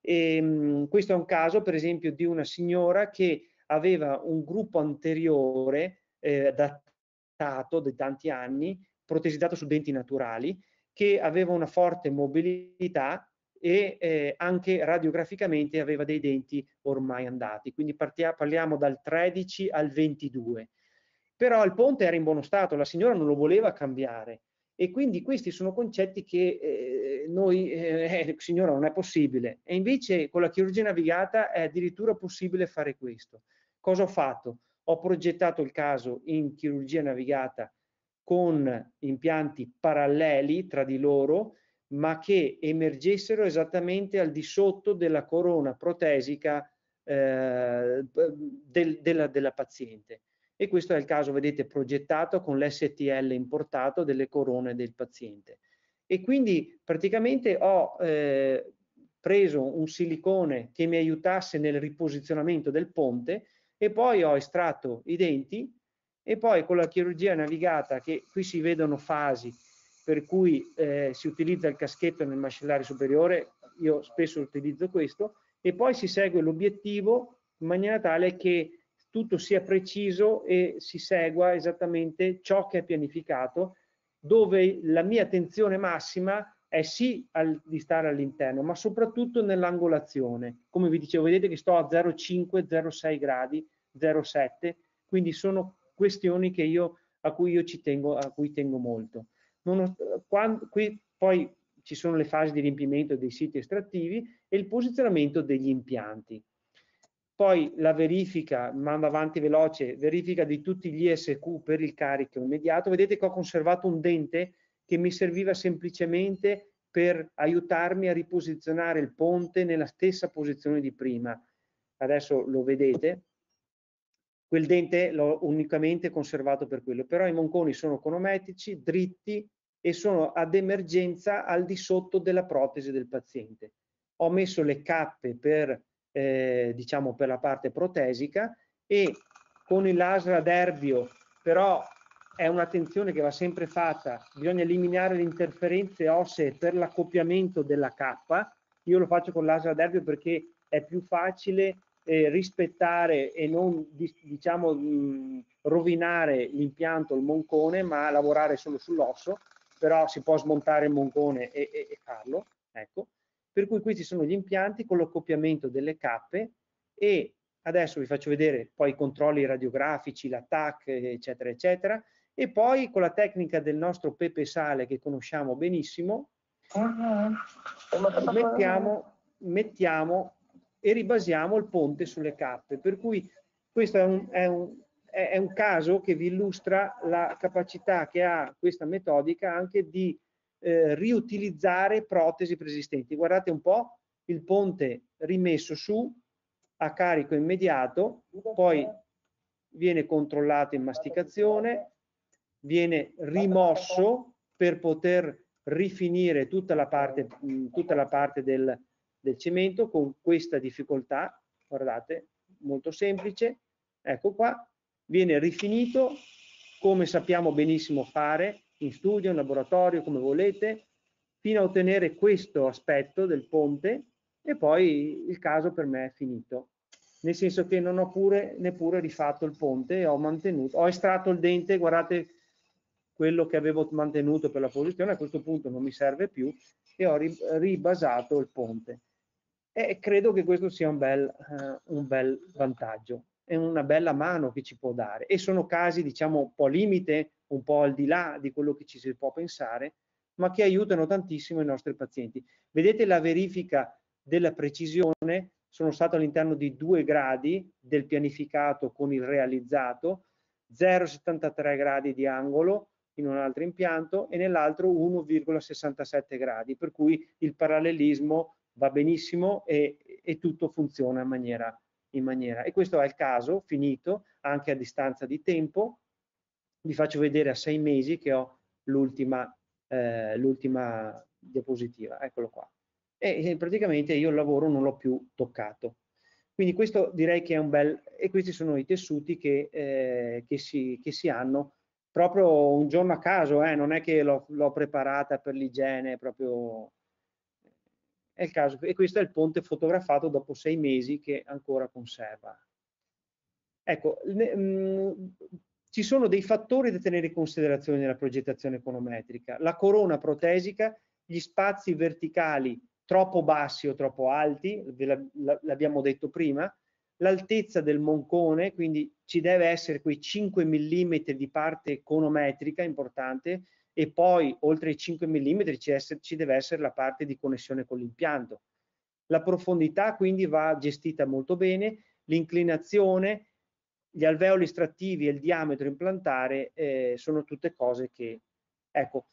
E, ehm, mh, questo è un caso per esempio di una signora che aveva un gruppo anteriore eh, da stato di tanti anni protesizzato su denti naturali che aveva una forte mobilità e eh, anche radiograficamente aveva dei denti ormai andati, quindi partia, parliamo dal 13 al 22. Però il ponte era in buono stato, la signora non lo voleva cambiare e quindi questi sono concetti che eh, noi, eh, eh signora, non è possibile. E invece con la chirurgia navigata è addirittura possibile fare questo. Cosa ho fatto? Ho progettato il caso in chirurgia navigata con impianti paralleli tra di loro, ma che emergessero esattamente al di sotto della corona protesica eh, del, della, della, paziente. E questo è il caso, vedete, progettato con l'STL importato delle corone del paziente. E quindi praticamente ho eh, preso un silicone che mi aiutasse nel riposizionamento del ponte e poi ho estratto i denti e poi con la chirurgia navigata che qui si vedono fasi per cui eh, si utilizza il caschetto nel mascellare superiore io spesso utilizzo questo e poi si segue l'obiettivo in maniera tale che tutto sia preciso e si segua esattamente ciò che è pianificato dove la mia attenzione massima è eh sì al, di stare all'interno, ma soprattutto nell'angolazione. Come vi dicevo, vedete che sto a 0,5, 0,6 gradi, 0,7, quindi sono questioni che io, a cui io ci tengo, a cui tengo molto. Non, quando, qui poi ci sono le fasi di riempimento dei siti estrattivi e il posizionamento degli impianti. Poi la verifica, mando avanti veloce, verifica di tutti gli ISQ per il carico immediato. Vedete che ho conservato un dente che mi serviva semplicemente per aiutarmi a riposizionare il ponte nella stessa posizione di prima. Adesso lo vedete, quel dente l'ho unicamente conservato per quello, però i monconi sono conometrici, dritti e sono ad emergenza al di sotto della protesi del paziente. Ho messo le cappe per, eh, diciamo, per la parte protesica e con il laser ad erbio però è un'attenzione che va sempre fatta, bisogna eliminare le interferenze ossee per l'accoppiamento della K, io lo faccio con laser ad perché è più facile eh, rispettare e non diciamo mh, rovinare l'impianto, il moncone, ma lavorare solo sull'osso, però si può smontare il moncone e, e, e farlo, ecco. Per cui questi sono gli impianti con l'accoppiamento delle cappe e adesso vi faccio vedere poi i controlli radiografici, l'attack, eccetera, eccetera e poi con la tecnica del nostro pepe sale che conosciamo benissimo mettiamo, mettiamo e ribasiamo il ponte sulle cappe per cui questo è un, è un, è un caso che vi illustra la capacità che ha questa metodica anche di eh, riutilizzare protesi preesistenti guardate un po' il ponte rimesso su a carico immediato poi viene controllato in masticazione viene rimosso per poter rifinire tutta la parte, tutta la parte del, del cemento con questa difficoltà, guardate, molto semplice, ecco qua, viene rifinito come sappiamo benissimo fare in studio, in laboratorio, come volete, fino a ottenere questo aspetto del ponte e poi il caso per me è finito. Nel senso che non ho pure, neppure rifatto il ponte, ho, mantenuto, ho estratto il dente, guardate quello che avevo mantenuto per la posizione a questo punto non mi serve più e ho ribasato il ponte. E credo che questo sia un bel, uh, un bel vantaggio, è una bella mano che ci può dare e sono casi diciamo un po' limite, un po' al di là di quello che ci si può pensare, ma che aiutano tantissimo i nostri pazienti. Vedete la verifica della precisione, sono stato all'interno di due gradi del pianificato con il realizzato, 0,73 gradi di angolo, in un altro impianto e nell'altro 1,67 gradi, per cui il parallelismo va benissimo e, e tutto funziona in maniera, in maniera. E questo è il caso finito anche a distanza di tempo. Vi faccio vedere a sei mesi che ho l'ultima, eh, l'ultima diapositiva, eccolo qua. E, praticamente io il lavoro non l'ho più toccato. Quindi questo direi che è un bel, e questi sono i tessuti che, eh, che, si, che si hanno proprio un giorno a caso, eh, non è che l'ho preparata per l'igiene, proprio è il caso. E questo è il ponte fotografato dopo sei mesi che ancora conserva. Ecco, ne, mh, mm, ci sono dei fattori da tenere in considerazione nella progettazione econometrica. La corona protesica, gli spazi verticali troppo bassi o troppo alti, l'abbiamo detto prima, l'altezza del moncone, quindi ci deve essere quei 5 mm di parte conometrica importante e poi oltre i 5 mm ci deve essere la parte di connessione con l'impianto. La profondità quindi va gestita molto bene, l'inclinazione, gli alveoli estrattivi e il diametro implantare eh, sono tutte cose che... Ecco,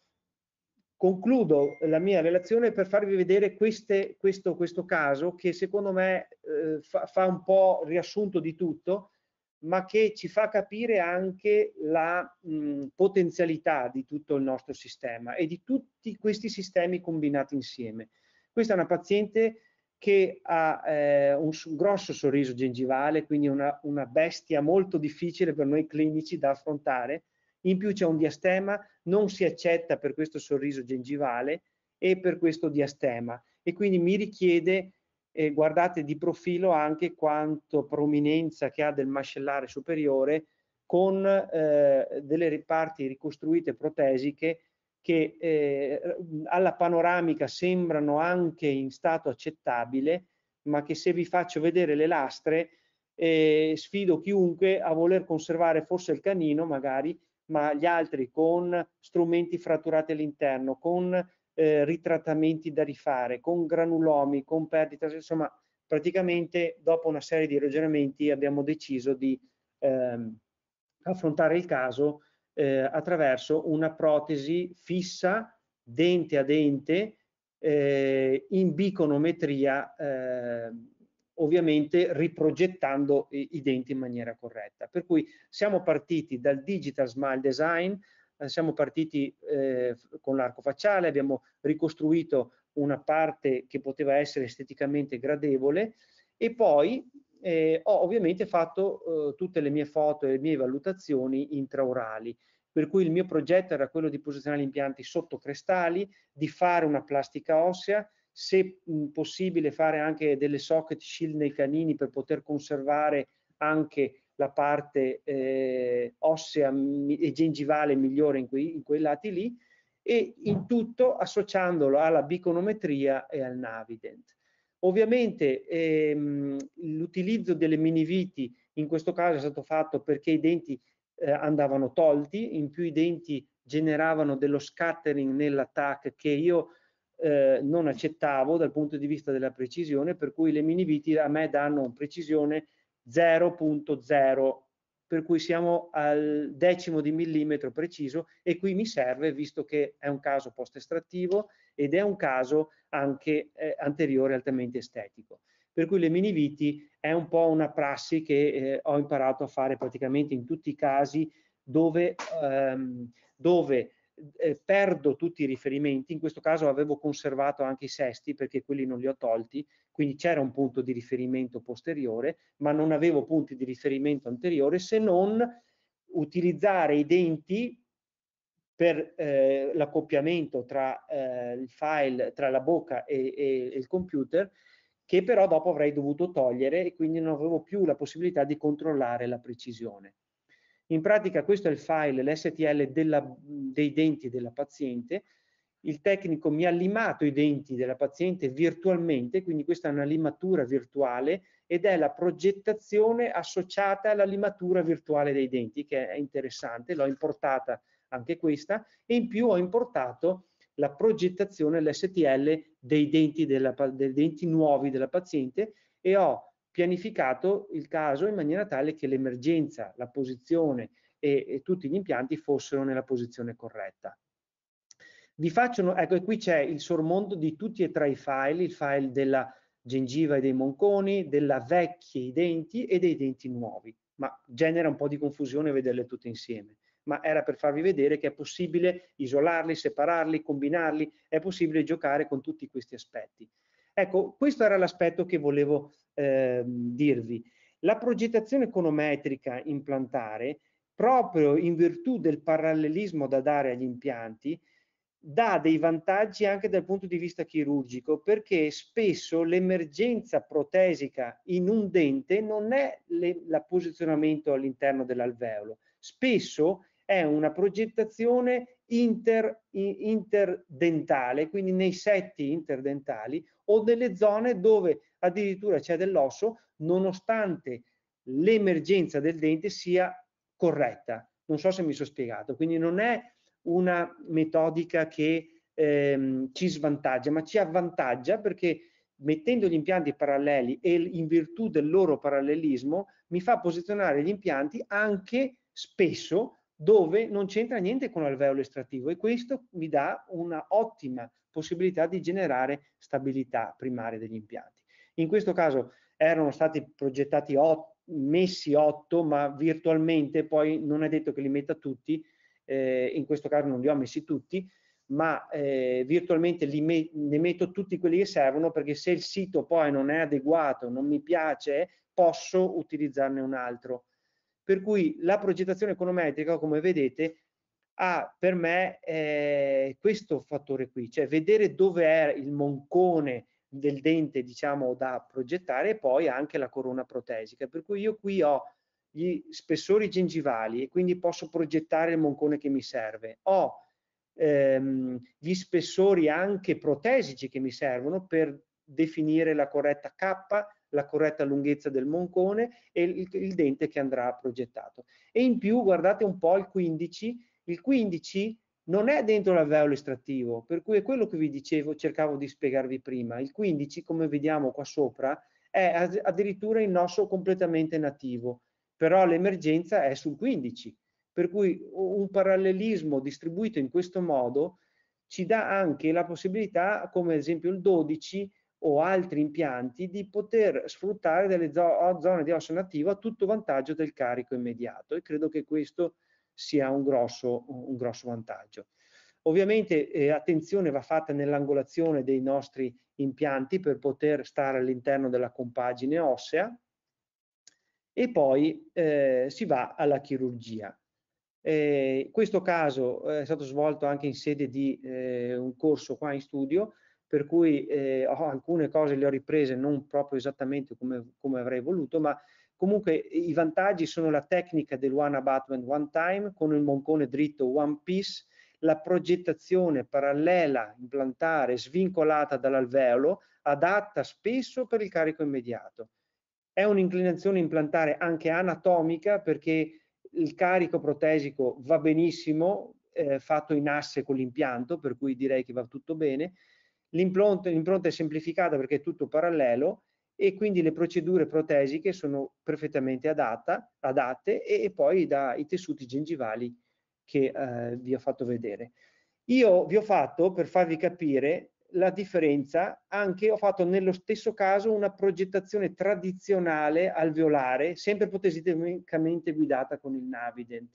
concludo la mia relazione per farvi vedere queste, questo, questo, caso che secondo me eh, fa, fa, un po' riassunto di tutto, ma che ci fa capire anche la mh, potenzialità di tutto il nostro sistema e di tutti questi sistemi combinati insieme. Questa è una paziente che ha eh, un, grosso sorriso gengivale, quindi una, una bestia molto difficile per noi clinici da affrontare, in più c'è un diastema, non si accetta per questo sorriso gengivale e per questo diastema e quindi mi richiede, eh, guardate di profilo anche quanto prominenza che ha del mascellare superiore con eh, delle parti ricostruite protesiche che eh, alla panoramica sembrano anche in stato accettabile, ma che se vi faccio vedere le lastre eh, sfido chiunque a voler conservare forse il canino magari ma gli altri con strumenti fratturati all'interno, con eh, ritrattamenti da rifare, con granulomi, con perdita, insomma praticamente dopo una serie di ragionamenti abbiamo deciso di ehm, affrontare il caso eh, attraverso una protesi fissa dente a dente eh, in biconometria ehm, ovviamente riprogettando i denti in maniera corretta. Per cui siamo partiti dal digital smile design, eh, siamo partiti eh, con l'arco facciale, abbiamo ricostruito una parte che poteva essere esteticamente gradevole e poi eh, ho ovviamente fatto eh, tutte le mie foto e le mie valutazioni intraorali, per cui il mio progetto era quello di posizionare gli impianti sotto crestali, di fare una plastica ossea, se mh, possibile fare anche delle socket shield nei canini per poter conservare anche la parte eh, ossea e gengivale migliore in quei, in quei lati lì e in tutto associandolo alla biconometria e al Navident. Ovviamente ehm, l'utilizzo delle miniviti in questo caso è stato fatto perché i denti eh, andavano tolti, in più i denti generavano dello scattering nell'attacco che io eh, non accettavo dal punto di vista della precisione, per cui le mini viti a me danno un precisione 0.0, per cui siamo al decimo di millimetro preciso e qui mi serve visto che è un caso post-estrattivo ed è un caso anche eh, anteriore altamente estetico. Per cui le mini viti è un po' una prassi che eh, ho imparato a fare praticamente in tutti i casi dove, ehm, dove eh, perdo tutti i riferimenti, in questo caso avevo conservato anche i sesti perché quelli non li ho tolti, quindi c'era un punto di riferimento posteriore, ma non avevo punti di riferimento anteriore se non utilizzare i denti per eh, l'accoppiamento tra eh, il file, tra la bocca e, e, il computer, che però dopo avrei dovuto togliere e quindi non avevo più la possibilità di controllare la precisione. In pratica questo è il file, l'STL dei denti della paziente, il tecnico mi ha limato i denti della paziente virtualmente, quindi questa è una limatura virtuale ed è la progettazione associata alla limatura virtuale dei denti, che è interessante, l'ho importata anche questa, e in più ho importato la progettazione, l'STL dei dei denti nuovi della paziente e ho pianificato il caso in maniera tale che l'emergenza, la posizione e, e, tutti gli impianti fossero nella posizione corretta. Vi faccio, ecco, qui c'è il sormonto di tutti e tre i file, il file della gengiva e dei monconi, della vecchia i denti e dei denti nuovi, ma genera un po' di confusione vederle tutte insieme ma era per farvi vedere che è possibile isolarli, separarli, combinarli, è possibile giocare con tutti questi aspetti. Ecco, questo era l'aspetto che volevo eh, dirvi. La progettazione econometrica implantare, proprio in virtù del parallelismo da dare agli impianti, dà dei vantaggi anche dal punto di vista chirurgico perché spesso l'emergenza protesica in un dente non è il posizionamento all'interno dell'alveolo, spesso è una progettazione inter, interdentale, quindi nei setti interdentali o nelle zone dove addirittura c'è dell'osso nonostante l'emergenza del dente sia corretta. Non so se mi sono spiegato, quindi non è una metodica che ehm, ci svantaggia, ma ci avvantaggia perché mettendo gli impianti paralleli e in virtù del loro parallelismo mi fa posizionare gli impianti anche spesso dove non c'entra niente con l'alveolo estrattivo e questo mi dà una ottima possibilità di generare stabilità primaria degli impianti. In questo caso erano stati progettati otto, messi otto, ma virtualmente poi non è detto che li metta tutti, eh, in questo caso non li ho messi tutti, ma eh, virtualmente me ne metto tutti quelli che servono perché se il sito poi non è adeguato, non mi piace, posso utilizzarne un altro. Per cui la progettazione econometrica, come vedete, ha per me eh, questo fattore qui, cioè vedere dove è il moncone del dente, diciamo, da progettare e poi anche la corona protesica. Per cui io qui ho gli spessori gengivali e quindi posso progettare il moncone che mi serve. Ho ehm, gli spessori anche protesici che mi servono per definire la corretta K la corretta lunghezza del moncone e il, il dente che andrà progettato. E in più guardate un po' il 15, il 15 non è dentro l'alveolo estrattivo, per cui è quello che vi dicevo, cercavo di spiegarvi prima. Il 15, come vediamo qua sopra, è addirittura il nosso completamente nativo, però l'emergenza è sul 15, per cui un parallelismo distribuito in questo modo ci dà anche la possibilità, come ad esempio il 12, o altri impianti di poter sfruttare delle zone di ossa nativo a tutto vantaggio del carico immediato e credo che questo sia un grosso, un grosso vantaggio. Ovviamente eh, attenzione va fatta nell'angolazione dei nostri impianti per poter stare all'interno della compagine ossea e poi eh, si va alla chirurgia. Eh, questo caso eh, è stato svolto anche in sede di eh, un corso qua in studio per cui eh, oh, alcune cose le ho riprese non proprio esattamente come, come, avrei voluto, ma comunque i vantaggi sono la tecnica del one abatment one time con il moncone dritto one piece, la progettazione parallela implantare svincolata dall'alveolo adatta spesso per il carico immediato. È un'inclinazione implantare anche anatomica perché il carico protesico va benissimo eh, fatto in asse con l'impianto, per cui direi che va tutto bene, L'impronta, è semplificata perché è tutto parallelo e quindi le procedure protesiche sono perfettamente adatta, adatte e, e, poi dai tessuti gengivali che eh, vi ho fatto vedere. Io vi ho fatto, per farvi capire, la differenza, anche ho fatto nello stesso caso una progettazione tradizionale alveolare, sempre ipoteticamente guidata con il Navident,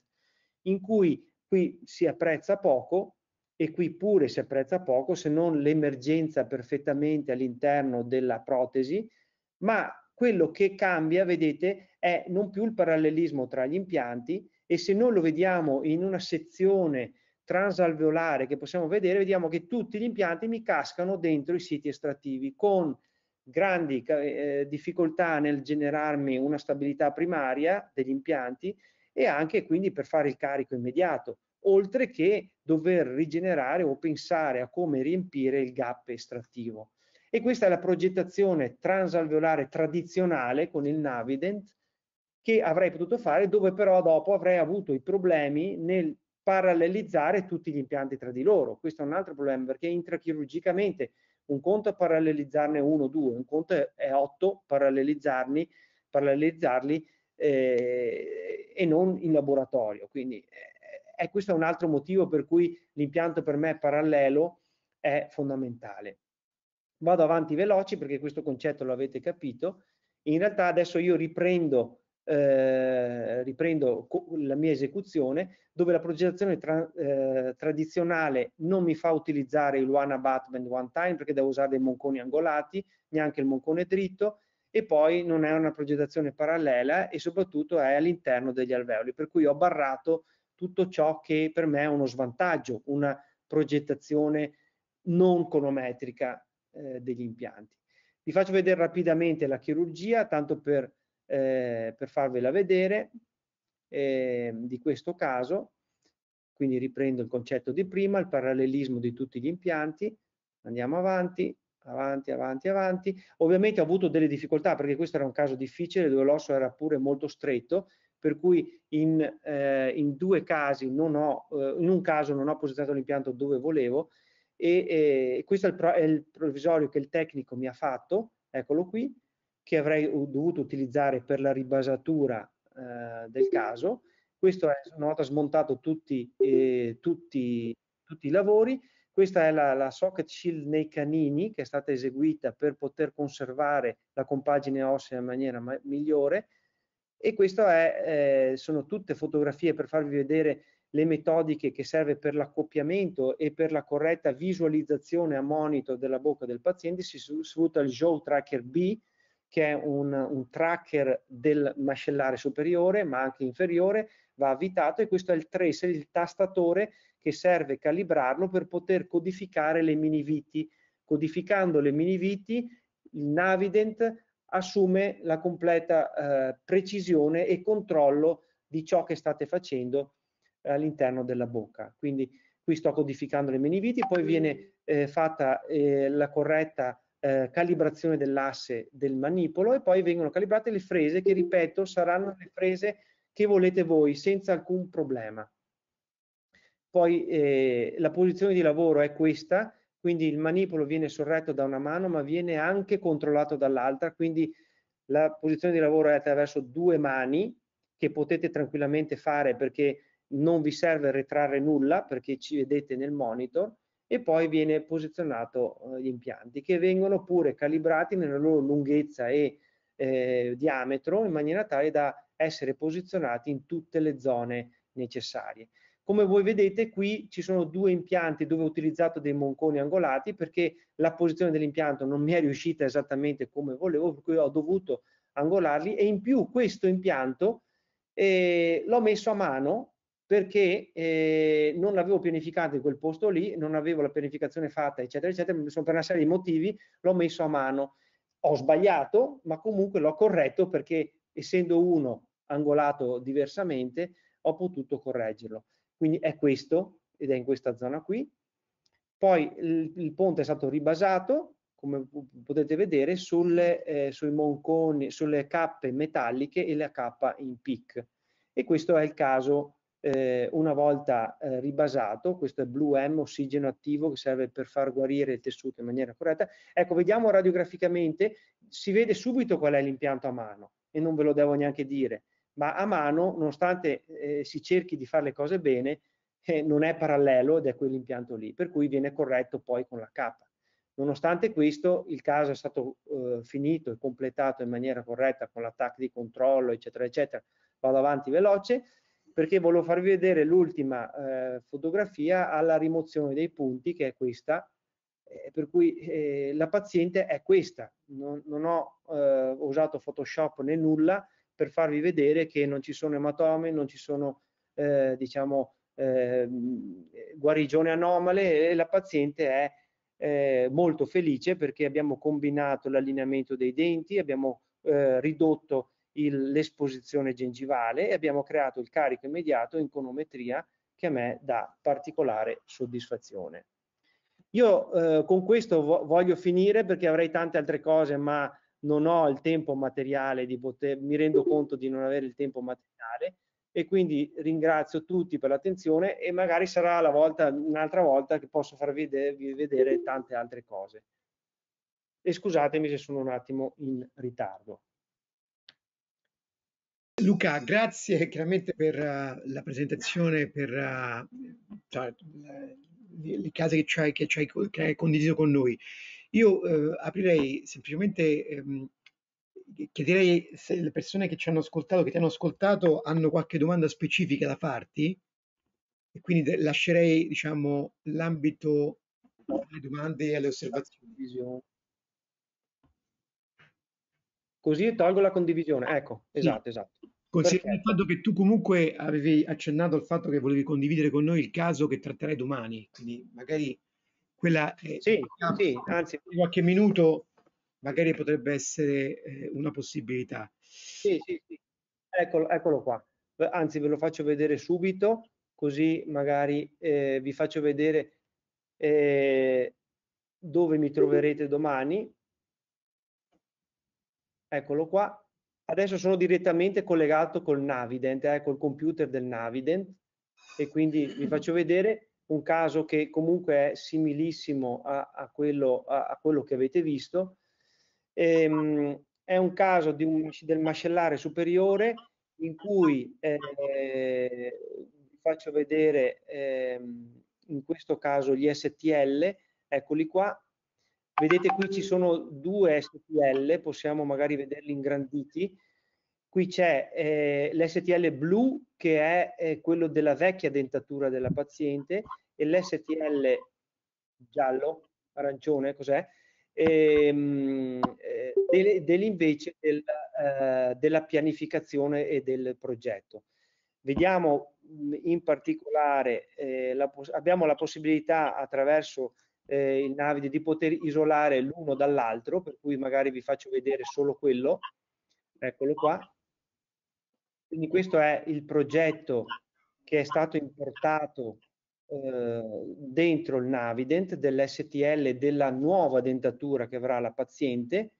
in cui qui si apprezza poco, e qui pure si apprezza poco se non l'emergenza perfettamente all'interno della protesi, ma quello che cambia, vedete, è non più il parallelismo tra gli impianti e se noi lo vediamo in una sezione transalveolare che possiamo vedere, vediamo che tutti gli impianti mi cascano dentro i siti estrattivi con grandi eh, eh, difficoltà nel generarmi una stabilità primaria degli impianti e anche quindi per fare il carico immediato oltre che dover rigenerare o pensare a come riempire il gap estrattivo. E questa è la progettazione transalveolare tradizionale con il Navident che avrei potuto fare, dove però dopo avrei avuto i problemi nel parallelizzare tutti gli impianti tra di loro. Questo è un altro problema perché intrachirurgicamente un conto è parallelizzarne uno, o due, un conto è otto, parallelizzarli eh, e non in laboratorio. Quindi eh, e questo è un altro motivo per cui l'impianto per me parallelo è fondamentale. Vado avanti veloci perché questo concetto lo avete capito. In realtà adesso io riprendo, eh, riprendo la mia esecuzione dove la progettazione tra, eh, tradizionale non mi fa utilizzare il one abutment one time perché devo usare dei monconi angolati, neanche il moncone dritto, e poi non è una progettazione parallela e soprattutto è all'interno degli alveoli, per cui ho barrato tutto ciò che per me è uno svantaggio, una progettazione non conometrica eh, degli impianti. Vi faccio vedere rapidamente la chirurgia, tanto per, eh, per farvela vedere eh, di questo caso. Quindi riprendo il concetto di prima, il parallelismo di tutti gli impianti. Andiamo avanti, avanti, avanti, avanti. Ovviamente ho avuto delle difficoltà perché questo era un caso difficile dove l'osso era pure molto stretto per cui in, eh, in due casi non ho, eh, in un caso non ho posizionato l'impianto dove volevo e, e questo è il, pro, è il, provvisorio che il tecnico mi ha fatto, eccolo qui, che avrei dovuto utilizzare per la ribasatura eh, del caso. Questo è una volta smontato tutti, eh, tutti, tutti i lavori, questa è la, la, socket shield nei canini che è stata eseguita per poter conservare la compagine ossea in maniera migliore e queste eh, sono tutte fotografie per farvi vedere le metodiche che serve per l'accoppiamento e per la corretta visualizzazione a monitor della bocca del paziente. Si sfrutta il Joe Tracker B, che è un, un tracker del mascellare superiore ma anche inferiore, va avvitato e questo è il tracer, il tastatore che serve calibrarlo per poter codificare le miniviti. Codificando le miniviti, il Navident assume la completa eh, precisione e controllo di ciò che state facendo all'interno della bocca. Quindi qui sto codificando le meniviti, poi viene eh, fatta eh, la corretta eh, calibrazione dell'asse del manipolo e poi vengono calibrate le frese che, ripeto, saranno le frese che volete voi senza alcun problema. Poi eh, la posizione di lavoro è questa, quindi il manipolo viene sorretto da una mano ma viene anche controllato dall'altra, quindi la posizione di lavoro è attraverso due mani che potete tranquillamente fare perché non vi serve ritrarre nulla perché ci vedete nel monitor e poi viene posizionato eh, gli impianti che vengono pure calibrati nella loro lunghezza e eh, diametro in maniera tale da essere posizionati in tutte le zone necessarie. Come voi vedete qui ci sono due impianti dove ho utilizzato dei monconi angolati perché la posizione dell'impianto non mi è riuscita esattamente come volevo, per cui ho dovuto angolarli e in più questo impianto eh, l'ho messo a mano perché eh, non l'avevo pianificato in quel posto lì, non avevo la pianificazione fatta, eccetera, eccetera, per una serie di motivi l'ho messo a mano. Ho sbagliato, ma comunque l'ho corretto perché essendo uno angolato diversamente ho potuto correggerlo quindi è questo ed è in questa zona qui. Poi il, il ponte è stato ribasato, come potete vedere, sulle, eh, sui monconi, sulle cappe metalliche e la cappa in peak E questo è il caso eh, una volta eh, ribasato, questo è blu M, ossigeno attivo che serve per far guarire il tessuto in maniera corretta. Ecco, vediamo radiograficamente, si vede subito qual è l'impianto a mano e non ve lo devo neanche dire ma a mano, nonostante eh, si cerchi di fare le cose bene, eh, non è parallelo ed è quell'impianto lì, per cui viene corretto poi con la K. Nonostante questo, il caso è stato eh, finito e completato in maniera corretta con l'attacco di controllo, eccetera, eccetera. Vado avanti veloce perché volevo farvi vedere l'ultima eh, fotografia alla rimozione dei punti, che è questa, eh, per cui eh, la paziente è questa. Non, non ho eh, usato Photoshop né nulla, per farvi vedere che non ci sono ematome, non ci sono eh, diciamo, eh, guarigioni anomale e la paziente è eh, molto felice perché abbiamo combinato l'allineamento dei denti, abbiamo eh, ridotto l'esposizione gengivale e abbiamo creato il carico immediato in conometria che a me dà particolare soddisfazione. Io eh, con questo voglio finire perché avrei tante altre cose, ma non ho il tempo materiale di poter, mi rendo conto di non avere il tempo materiale e quindi ringrazio tutti per l'attenzione e magari sarà la volta, un'altra volta che posso farvi vedere, vedere tante altre cose. E scusatemi se sono un attimo in ritardo. Luca, grazie chiaramente per uh, la presentazione, per uh, cioè, le, le case che, che, che hai condiviso con noi. Io eh, aprirei semplicemente, ehm, chiederei se le persone che ci hanno ascoltato, che ti hanno ascoltato, hanno qualche domanda specifica da farti e quindi lascerei diciamo, l'ambito alle domande e alle osservazioni. Così tolgo la condivisione, ecco, esatto, sì. esatto. esatto. Considerando il fatto che tu comunque avevi accennato al fatto che volevi condividere con noi il caso che tratterai domani, quindi magari quella è, eh, sì, una, sì, anzi, qualche minuto magari potrebbe essere eh, una possibilità. Sì, sì, sì. Eccolo, eccolo qua. Anzi, ve lo faccio vedere subito, così magari eh, vi faccio vedere eh, dove mi troverete domani. Eccolo qua. Adesso sono direttamente collegato col Navident, eh, col computer del Navident e quindi vi faccio vedere un caso che comunque è similissimo a, a, quello, a, a quello, che avete visto. Ehm, è un caso un, del mascellare superiore in cui eh, vi faccio vedere eh, in questo caso gli STL, eccoli qua. Vedete qui ci sono due STL, possiamo magari vederli ingranditi, Qui c'è eh, l'STL blu che è eh, quello della vecchia dentatura della paziente e l'STL giallo, arancione, cos'è? Ehm, eh, dell'invece del, eh, della pianificazione e del progetto. Vediamo mm, in particolare, eh, la, abbiamo la possibilità attraverso eh, il Navide di poter isolare l'uno dall'altro, per cui magari vi faccio vedere solo quello, eccolo qua, quindi questo è il progetto che è stato importato eh, dentro il Navident dell'STL della nuova dentatura che avrà la paziente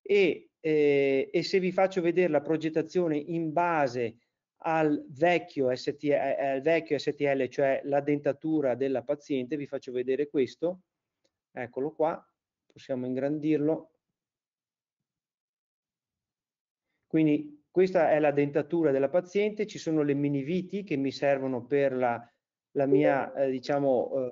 e, eh, e, se vi faccio vedere la progettazione in base al vecchio, ST, eh, al vecchio STL, cioè la dentatura della paziente, vi faccio vedere questo, eccolo qua, possiamo ingrandirlo. Quindi questa è la dentatura della paziente, ci sono le miniviti che mi servono per la, la mia eh, diciamo, eh,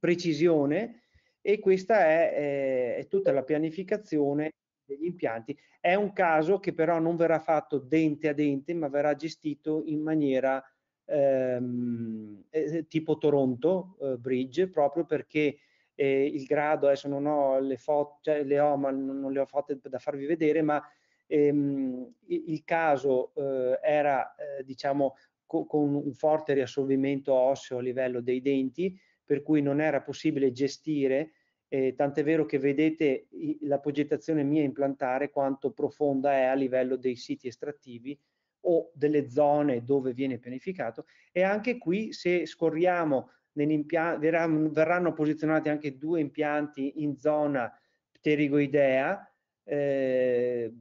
precisione e questa è, eh, è tutta la pianificazione degli impianti. È un caso che però non verrà fatto dente a dente, ma verrà gestito in maniera ehm, eh, tipo Toronto eh, Bridge, proprio perché eh, il grado, adesso non ho le foto, cioè le ho, ma non, non le ho fatte da farvi vedere, ma Ehm, il caso eh, era eh, diciamo co con un forte riassorbimento osseo a livello dei denti, per cui non era possibile gestire, eh, tant'è vero che vedete la progettazione mia implantare quanto profonda è a livello dei siti estrattivi o delle zone dove viene pianificato e anche qui se scorriamo verranno, verranno posizionati anche due impianti in zona pterigoidea eh,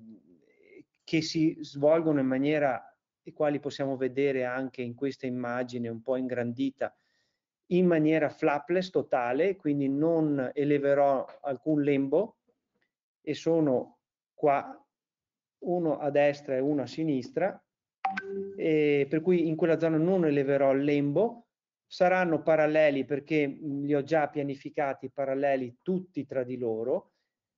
che si svolgono in maniera, e quali possiamo vedere anche in questa immagine un po' ingrandita, in maniera flapless totale, quindi non eleverò alcun lembo e sono qua uno a destra e uno a sinistra, per cui in quella zona non eleverò il lembo, saranno paralleli perché li ho già pianificati paralleli tutti tra di loro,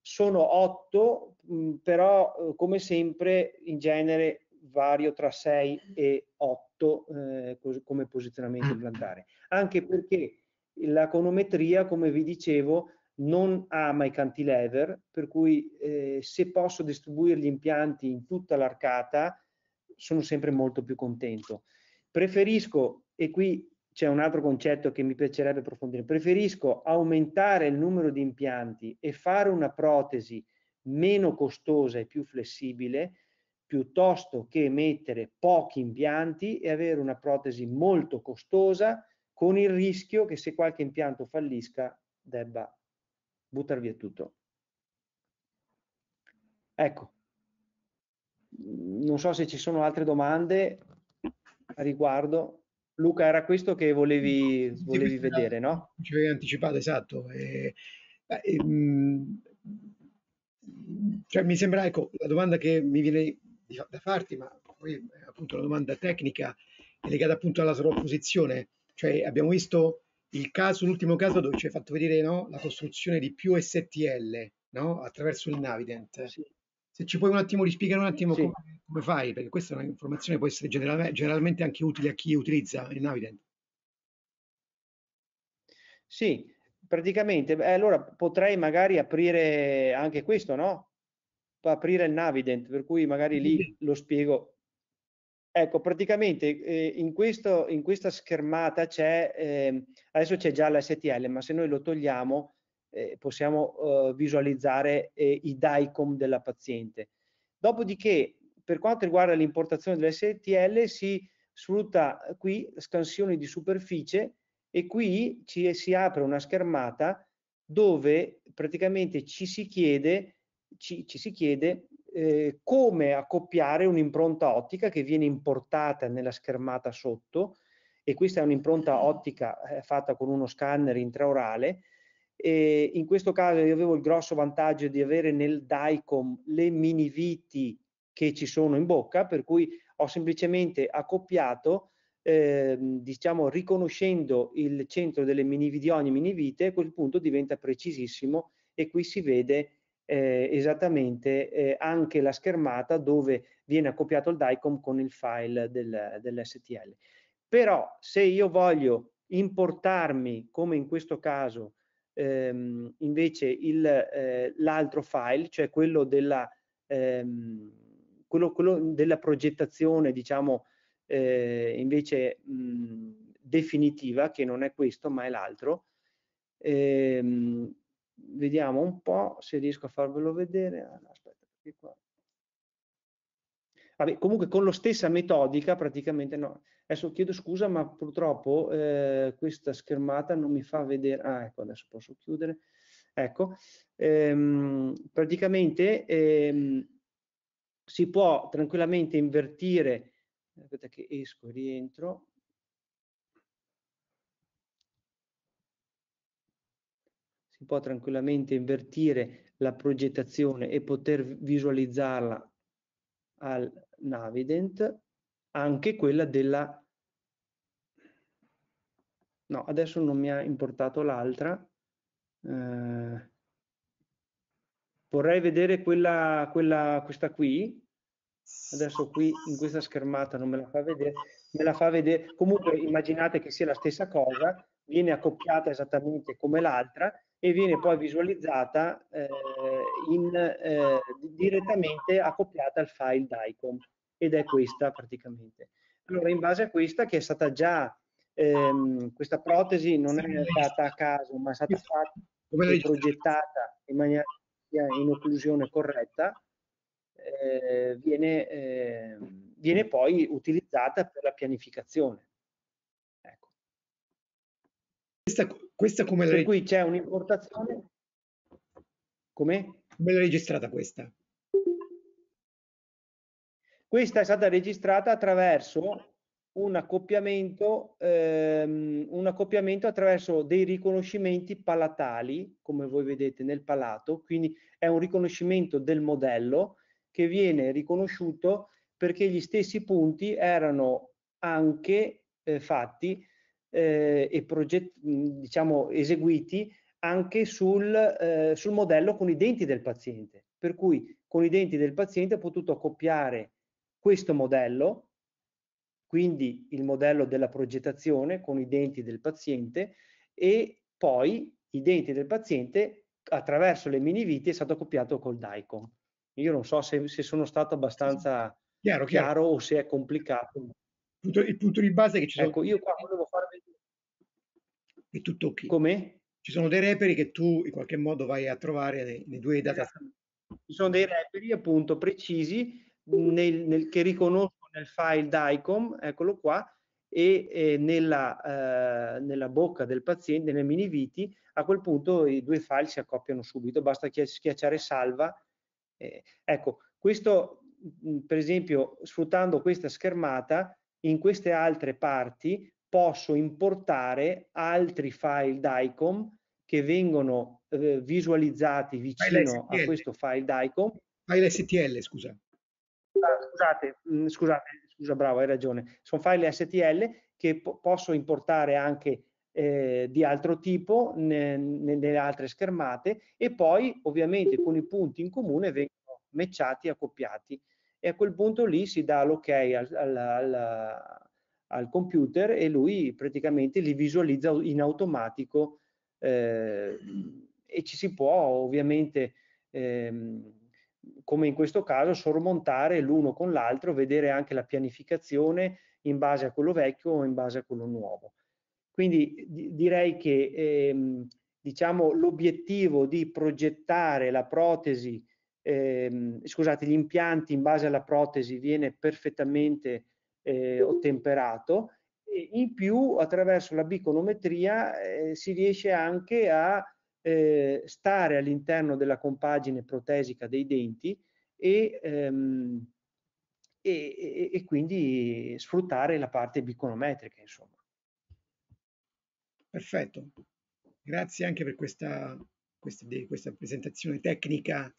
sono otto, mh, mm, però eh, come sempre in genere vario tra 6 e 8 eh, come posizionamento ah. implantare, anche perché la conometria, come vi dicevo, non ama i cantilever, per cui eh, se posso distribuire gli impianti in tutta l'arcata, sono sempre molto più contento. Preferisco, e qui c'è un altro concetto che mi piacerebbe approfondire. Preferisco aumentare il numero di impianti e fare una protesi meno costosa e più flessibile piuttosto che mettere pochi impianti e avere una protesi molto costosa con il rischio che se qualche impianto fallisca debba buttar via tutto. Ecco, non so se ci sono altre domande a riguardo. Luca, era questo che volevi, no, volevi vedere, no? Ci avevi anticipato, esatto. E, e, ehm, cioè, mi sembra, ecco, la domanda che mi viene da farti, ma poi appunto la domanda tecnica è legata appunto alla sovrapposizione. Cioè, abbiamo visto il caso, l'ultimo caso dove ci hai fatto vedere no, la costruzione di più STL no, attraverso il Navident. Sì se ci puoi un attimo rispiegare un attimo sì. come, come, fai, perché questa è un'informazione che può essere general, generalmente anche utile a chi utilizza il Navident. Sì, praticamente, eh, allora potrei magari aprire anche questo, no? Aprire il Navident, per cui magari lì sì. lo spiego. Ecco, praticamente eh, in, questo, in, questa schermata c'è, eh, adesso c'è già l'STL, ma se noi lo togliamo eh, possiamo eh, visualizzare eh, i DICOM della paziente. Dopodiché, per quanto riguarda l'importazione dell'STL, si sfrutta qui scansioni di superficie e qui ci, si apre una schermata dove praticamente ci si chiede, ci, ci si chiede eh, come accoppiare un'impronta ottica che viene importata nella schermata sotto e questa è un'impronta ottica eh, fatta con uno scanner intraorale e in questo caso io avevo il grosso vantaggio di avere nel DICOM le mini viti che ci sono in bocca, per cui ho semplicemente accoppiato, eh, diciamo riconoscendo il centro delle mini di ogni mini vite, a quel punto diventa precisissimo e qui si vede eh, esattamente eh, anche la schermata dove viene accoppiato il DICOM con il file del, dell'STL. Però se io voglio importarmi, come in questo caso, ehm, invece il, eh, l'altro file, cioè quello della, ehm, quello, quello della progettazione, diciamo, eh, invece mh, definitiva, che non è questo, ma è l'altro. Ehm, vediamo un po' se riesco a farvelo vedere. Ah, aspetta, Vabbè, comunque con la stessa metodica, praticamente no, Adesso chiedo scusa, ma purtroppo eh, questa schermata non mi fa vedere. Ah, ecco, adesso posso chiudere. Ecco, ehm, praticamente ehm, si può tranquillamente invertire. Aspetta che esco e rientro. Si può tranquillamente invertire la progettazione e poter visualizzarla al Navident anche quella della... No, adesso non mi ha importato l'altra. Eh, vorrei vedere quella, quella, questa qui. Adesso qui in questa schermata non me la fa vedere. Me la fa vedere. Comunque immaginate che sia la stessa cosa, viene accoppiata esattamente come l'altra e viene poi visualizzata eh, in, eh, direttamente accoppiata al file DICOM ed è questa praticamente. Allora, in base a questa, che è stata già, ehm, questa protesi non è stata a caso, ma è stata fatta e progettata in maniera in occlusione corretta, eh, viene, eh, viene poi utilizzata per la pianificazione. Ecco. Questa, questa come la... Per cui c'è un'importazione... Come? Come l'hai registrata questa? Questa è stata registrata attraverso un accoppiamento, ehm, un accoppiamento attraverso dei riconoscimenti palatali, come voi vedete nel palato, quindi è un riconoscimento del modello che viene riconosciuto perché gli stessi punti erano anche eh, fatti eh, e progetti, diciamo, eseguiti anche sul, eh, sul modello con i denti del paziente, per cui con i denti del paziente ho potuto accoppiare questo modello, quindi il modello della progettazione con i denti del paziente e poi i denti del paziente attraverso le mini viti è stato copiato col DICOM. Io non so se, se sono stato abbastanza chiaro, chiaro. chiaro, o se è complicato. Il punto, il punto di base è che ci sono... Ecco, io qua volevo far vedere... È tutto ok. Come? Ci sono dei reperi che tu in qualche modo vai a trovare nei, nei due dati. Ci sono dei reperi appunto precisi nel, nel, che riconosco nel file DICOM, eccolo qua, e eh, nella, eh, nella, bocca del paziente, nel miniviti, a quel punto i due file si accoppiano subito, basta schiacciare salva. Eh, ecco, questo mm, per esempio sfruttando questa schermata, in queste altre parti posso importare altri file DICOM che vengono eh, visualizzati vicino a questo file DICOM. File STL, scusa. Ah, scusate, mm, scusate, scusa, bravo, hai ragione. Sono file STL che po posso importare anche eh, di altro tipo ne, ne, nelle altre schermate e poi ovviamente con i punti in comune vengono matchati, accoppiati e a quel punto lì si dà l'ok al, al, al, al, computer e lui praticamente li visualizza in automatico eh, e ci si può ovviamente Eh, come in questo caso, sormontare l'uno con l'altro, vedere anche la pianificazione in base a quello vecchio o in base a quello nuovo. Quindi di, direi che ehm, diciamo, l'obiettivo di progettare la protesi, ehm, scusate, gli impianti in base alla protesi viene perfettamente eh, ottemperato. E in più, attraverso la biconometria, eh, si riesce anche a eh, stare all'interno della compagine protesica dei denti e, ehm, e, e, quindi sfruttare la parte biconometrica, insomma. Perfetto, grazie anche per questa, questa, questa presentazione tecnica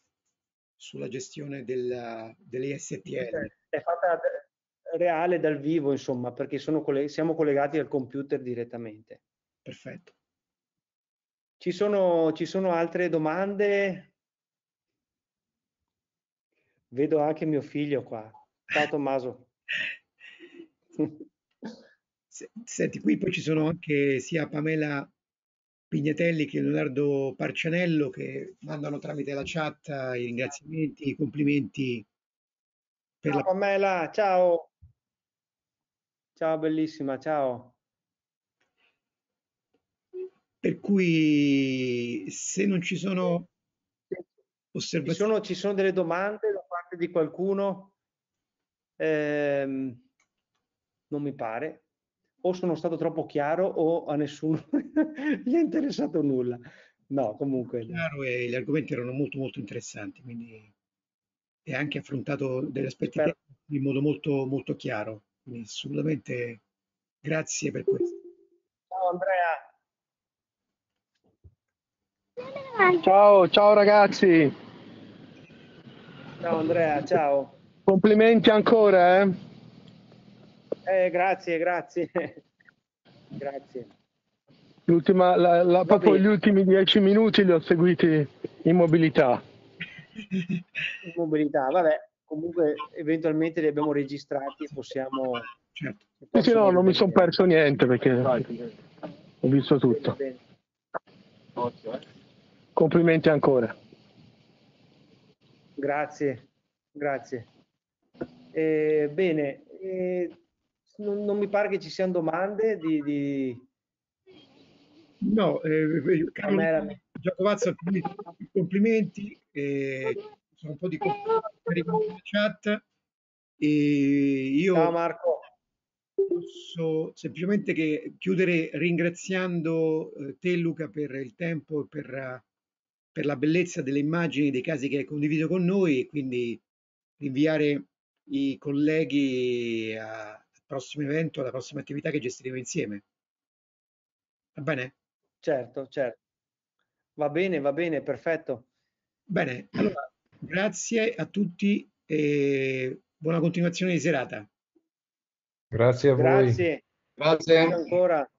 sulla gestione della, delle STL. Cioè, è fatta reale dal vivo, insomma, perché coll siamo collegati al computer direttamente. Perfetto. Ci sono, ci sono altre domande? Vedo anche mio figlio qua. Ciao Tommaso. Senti, qui poi ci sono anche sia Pamela Pignatelli che Leonardo Parcianello che mandano tramite la chat i ringraziamenti, i complimenti. Per ciao la... Pamela, ciao. Ciao bellissima, ciao. cui se non ci sono osservazioni... Ci sono, ci sono delle domande da parte di qualcuno? Eh, non mi pare. O sono stato troppo chiaro o a nessuno gli è interessato nulla. No, comunque... Chiaro e gli argomenti erano molto molto interessanti, quindi è anche affrontato degli aspetti Spero. in modo molto molto chiaro. Quindi assolutamente grazie per questo. Ciao Andrea. Ciao, ciao ragazzi. Ciao Andrea, ciao. Complimenti ancora, eh? eh grazie, grazie. grazie. L'ultima, la, la, proprio bene. gli ultimi dieci minuti li ho seguiti in mobilità. In mobilità, vabbè, comunque eventualmente li abbiamo registrati, e possiamo... Certo. Sì, sì, no, non mi sono perso niente perché Vai. ho visto tutto. Bene, bene. Ottimo, eh? Complimenti ancora. Grazie, grazie. Eh, bene, eh, non, non, mi pare che ci siano domande di... di... No, eh, Carlo, ah, Giacovazza, complimenti, eh, sono un po' di complimenti in chat e io Ciao Marco. posso semplicemente chiudere ringraziando eh, te Luca per il tempo e per eh, per la bellezza delle immagini dei casi che hai condiviso con noi e quindi inviare i colleghi al prossimo evento, alla prossima attività che gestiremo insieme. Va bene? Certo, certo. Va bene, va bene, perfetto. Bene, allora grazie a tutti e buona continuazione di serata. Grazie a voi. Grazie. Grazie, grazie ancora.